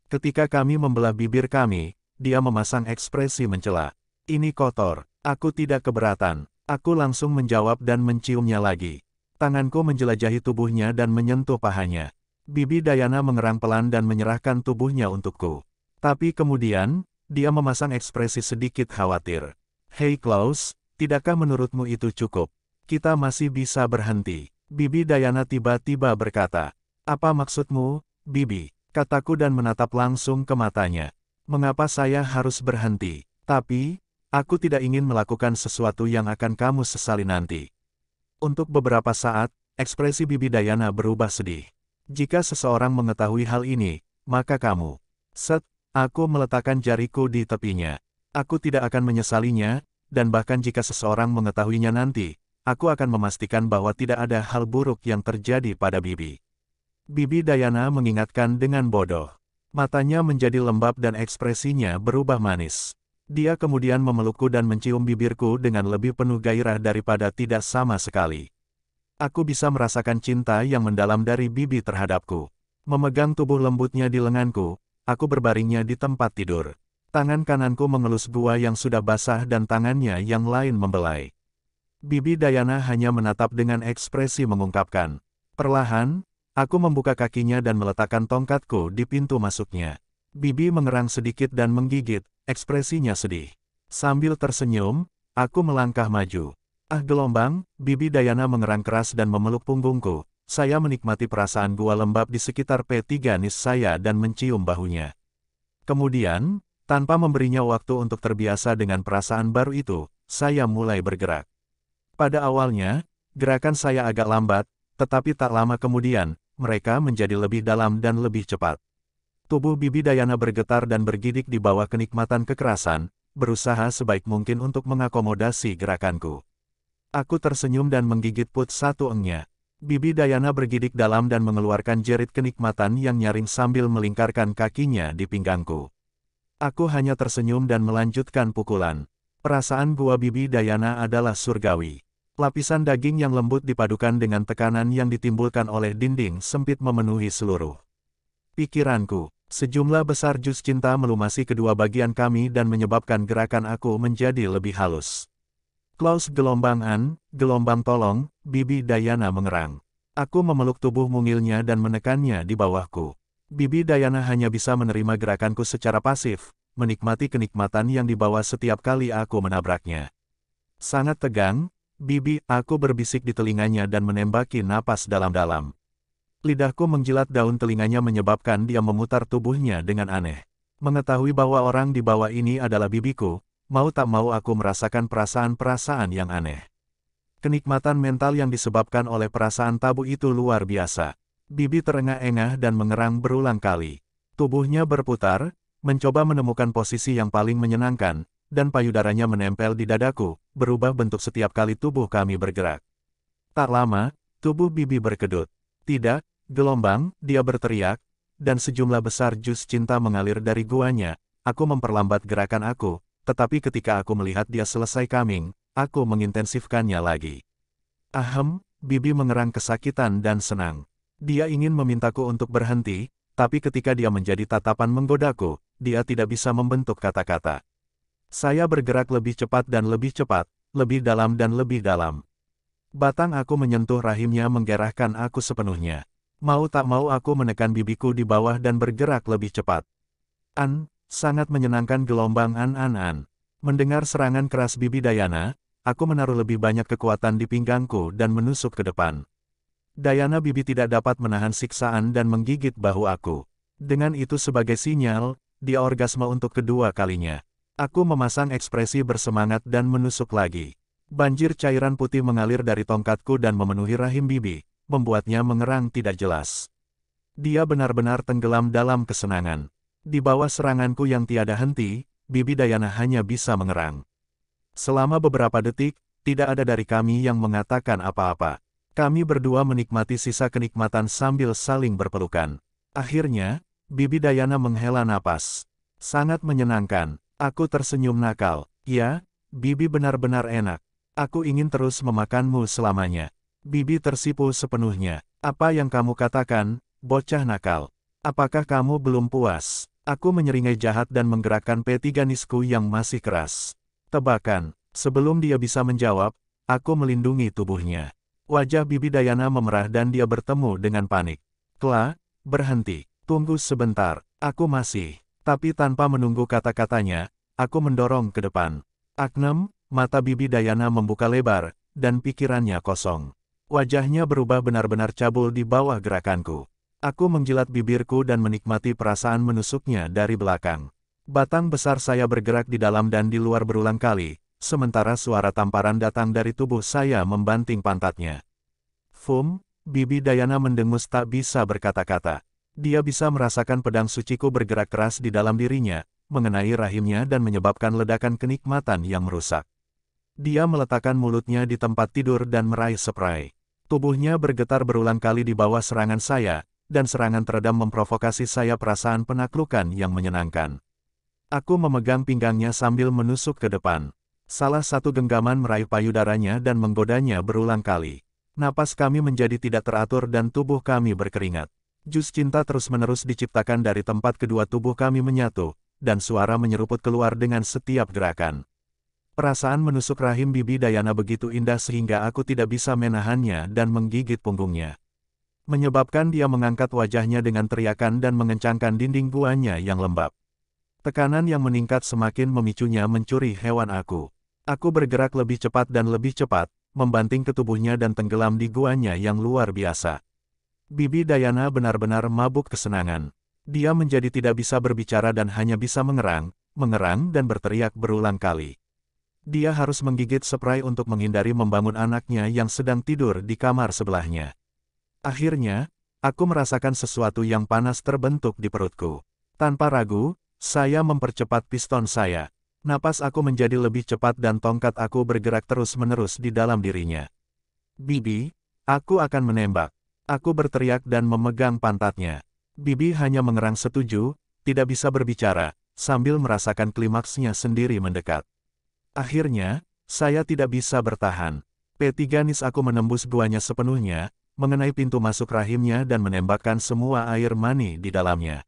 Ketika kami membelah bibir kami, dia memasang ekspresi mencela. Ini kotor, aku tidak keberatan, Aku langsung menjawab dan menciumnya lagi. Tanganku menjelajahi tubuhnya dan menyentuh pahanya. Bibi Dayana mengerang pelan dan menyerahkan tubuhnya untukku. Tapi kemudian, dia memasang ekspresi sedikit khawatir. Hei Klaus, tidakkah menurutmu itu cukup? Kita masih bisa berhenti. Bibi Dayana tiba-tiba berkata. Apa maksudmu, Bibi? Kataku dan menatap langsung ke matanya. Mengapa saya harus berhenti? Tapi, Aku tidak ingin melakukan sesuatu yang akan kamu sesali nanti. Untuk beberapa saat, ekspresi Bibi Dayana berubah sedih. Jika seseorang mengetahui hal ini, maka kamu. Set, aku meletakkan jariku di tepinya. Aku tidak akan menyesalinya, dan bahkan jika seseorang mengetahuinya nanti, aku akan memastikan bahwa tidak ada hal buruk yang terjadi pada Bibi. Bibi Dayana mengingatkan dengan bodoh. Matanya menjadi lembab dan ekspresinya berubah manis. Dia kemudian memelukku dan mencium bibirku dengan lebih penuh gairah daripada tidak sama sekali. Aku bisa merasakan cinta yang mendalam dari bibi terhadapku. Memegang tubuh lembutnya di lenganku, aku berbaringnya di tempat tidur. Tangan kananku mengelus gua yang sudah basah dan tangannya yang lain membelai. Bibi Dayana hanya menatap dengan ekspresi mengungkapkan. Perlahan, aku membuka kakinya dan meletakkan tongkatku di pintu masuknya. Bibi mengerang sedikit dan menggigit, ekspresinya sedih. Sambil tersenyum, aku melangkah maju. Ah gelombang, Bibi Dayana mengerang keras dan memeluk punggungku. Saya menikmati perasaan gua lembab di sekitar P3 nis saya dan mencium bahunya. Kemudian, tanpa memberinya waktu untuk terbiasa dengan perasaan baru itu, saya mulai bergerak. Pada awalnya, gerakan saya agak lambat, tetapi tak lama kemudian, mereka menjadi lebih dalam dan lebih cepat. Tubuh Bibi Dayana bergetar dan bergidik di bawah kenikmatan kekerasan, berusaha sebaik mungkin untuk mengakomodasi gerakanku. Aku tersenyum dan menggigit put satu engnya. Bibi Dayana bergidik dalam dan mengeluarkan jerit kenikmatan yang nyaring sambil melingkarkan kakinya di pinggangku. Aku hanya tersenyum dan melanjutkan pukulan. Perasaan gua Bibi Dayana adalah surgawi. Lapisan daging yang lembut dipadukan dengan tekanan yang ditimbulkan oleh dinding sempit memenuhi seluruh pikiranku. Sejumlah besar jus cinta melumasi kedua bagian kami dan menyebabkan gerakan aku menjadi lebih halus. Klaus gelombang an, gelombang tolong, Bibi Dayana mengerang. Aku memeluk tubuh mungilnya dan menekannya di bawahku. Bibi Dayana hanya bisa menerima gerakanku secara pasif, menikmati kenikmatan yang dibawa setiap kali aku menabraknya. Sangat tegang, Bibi, aku berbisik di telinganya dan menembaki napas dalam-dalam. Lidahku menjilat daun telinganya menyebabkan dia memutar tubuhnya dengan aneh. Mengetahui bahwa orang di bawah ini adalah bibiku, mau tak mau aku merasakan perasaan-perasaan yang aneh. Kenikmatan mental yang disebabkan oleh perasaan tabu itu luar biasa. Bibi terengah-engah dan mengerang berulang kali. Tubuhnya berputar, mencoba menemukan posisi yang paling menyenangkan, dan payudaranya menempel di dadaku, berubah bentuk setiap kali tubuh kami bergerak. Tak lama, tubuh Bibi berkedut. Tidak, gelombang, dia berteriak, dan sejumlah besar jus cinta mengalir dari guanya. Aku memperlambat gerakan aku, tetapi ketika aku melihat dia selesai coming, aku mengintensifkannya lagi. Ahem, Bibi mengerang kesakitan dan senang. Dia ingin memintaku untuk berhenti, tapi ketika dia menjadi tatapan menggodaku, dia tidak bisa membentuk kata-kata. Saya bergerak lebih cepat dan lebih cepat, lebih dalam dan lebih dalam. Batang aku menyentuh rahimnya menggerahkan aku sepenuhnya. Mau tak mau aku menekan bibiku di bawah dan bergerak lebih cepat. An, sangat menyenangkan gelombang an-an-an. Mendengar serangan keras bibi Dayana, aku menaruh lebih banyak kekuatan di pinggangku dan menusuk ke depan. Dayana bibi tidak dapat menahan siksaan dan menggigit bahu aku. Dengan itu sebagai sinyal, dia orgasme untuk kedua kalinya. Aku memasang ekspresi bersemangat dan menusuk lagi. Banjir cairan putih mengalir dari tongkatku dan memenuhi rahim Bibi, membuatnya mengerang tidak jelas. Dia benar-benar tenggelam dalam kesenangan. Di bawah seranganku yang tiada henti, Bibi Dayana hanya bisa mengerang. Selama beberapa detik, tidak ada dari kami yang mengatakan apa-apa. Kami berdua menikmati sisa kenikmatan sambil saling berpelukan. Akhirnya, Bibi Dayana menghela napas. Sangat menyenangkan, aku tersenyum nakal. Ya, Bibi benar-benar enak. Aku ingin terus memakanmu selamanya. Bibi tersipu sepenuhnya. Apa yang kamu katakan, bocah nakal? Apakah kamu belum puas? Aku menyeringai jahat dan menggerakkan P3 yang masih keras. Tebakan, sebelum dia bisa menjawab, aku melindungi tubuhnya. Wajah Bibi Dayana memerah dan dia bertemu dengan panik. Kla, berhenti, tunggu sebentar, aku masih. Tapi tanpa menunggu kata-katanya, aku mendorong ke depan. Aknem, Mata bibi Dayana membuka lebar, dan pikirannya kosong. Wajahnya berubah benar-benar cabul di bawah gerakanku. Aku menjilat bibirku dan menikmati perasaan menusuknya dari belakang. Batang besar saya bergerak di dalam dan di luar berulang kali, sementara suara tamparan datang dari tubuh saya membanting pantatnya. Fum, Bibi Dayana mendengus tak bisa berkata-kata. Dia bisa merasakan pedang suciku bergerak keras di dalam dirinya, mengenai rahimnya dan menyebabkan ledakan kenikmatan yang merusak. Dia meletakkan mulutnya di tempat tidur dan meraih seprai. Tubuhnya bergetar berulang kali di bawah serangan saya, dan serangan teredam memprovokasi saya perasaan penaklukan yang menyenangkan. Aku memegang pinggangnya sambil menusuk ke depan. Salah satu genggaman meraih payudaranya dan menggodanya berulang kali. Napas kami menjadi tidak teratur dan tubuh kami berkeringat. Jus cinta terus-menerus diciptakan dari tempat kedua tubuh kami menyatu, dan suara menyeruput keluar dengan setiap gerakan. Perasaan menusuk rahim bibi Dayana begitu indah sehingga aku tidak bisa menahannya dan menggigit punggungnya. Menyebabkan dia mengangkat wajahnya dengan teriakan dan mengencangkan dinding guanya yang lembab. Tekanan yang meningkat semakin memicunya mencuri hewan aku. Aku bergerak lebih cepat dan lebih cepat, membanting ke tubuhnya dan tenggelam di guanya yang luar biasa. Bibi Dayana benar-benar mabuk kesenangan. Dia menjadi tidak bisa berbicara dan hanya bisa mengerang, mengerang dan berteriak berulang kali. Dia harus menggigit seprai untuk menghindari membangun anaknya yang sedang tidur di kamar sebelahnya. Akhirnya, aku merasakan sesuatu yang panas terbentuk di perutku. Tanpa ragu, saya mempercepat piston saya. Napas aku menjadi lebih cepat dan tongkat aku bergerak terus-menerus di dalam dirinya. Bibi, aku akan menembak. Aku berteriak dan memegang pantatnya. Bibi hanya mengerang setuju, tidak bisa berbicara, sambil merasakan klimaksnya sendiri mendekat. Akhirnya, saya tidak bisa bertahan. P3 nis aku menembus buahnya sepenuhnya, mengenai pintu masuk rahimnya dan menembakkan semua air mani di dalamnya.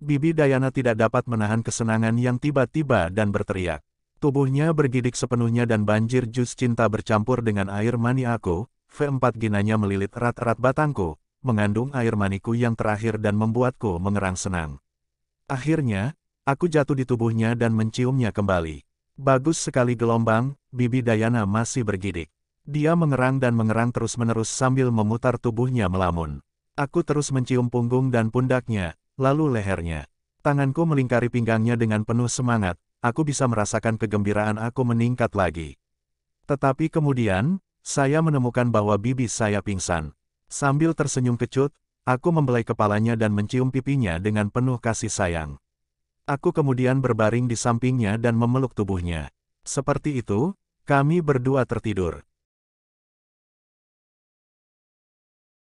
Bibi Dayana tidak dapat menahan kesenangan yang tiba-tiba dan berteriak. Tubuhnya bergidik sepenuhnya dan banjir jus cinta bercampur dengan air mani aku, V4 ginanya melilit erat-erat batangku, mengandung air maniku yang terakhir dan membuatku mengerang senang. Akhirnya, aku jatuh di tubuhnya dan menciumnya kembali. Bagus sekali gelombang, bibi Dayana masih bergidik. Dia mengerang dan mengerang terus-menerus sambil memutar tubuhnya melamun. Aku terus mencium punggung dan pundaknya, lalu lehernya. Tanganku melingkari pinggangnya dengan penuh semangat, aku bisa merasakan kegembiraan aku meningkat lagi. Tetapi kemudian, saya menemukan bahwa bibi saya pingsan. Sambil tersenyum kecut, aku membelai kepalanya dan mencium pipinya dengan penuh kasih sayang. Aku kemudian berbaring di sampingnya dan memeluk tubuhnya. Seperti itu, kami berdua tertidur.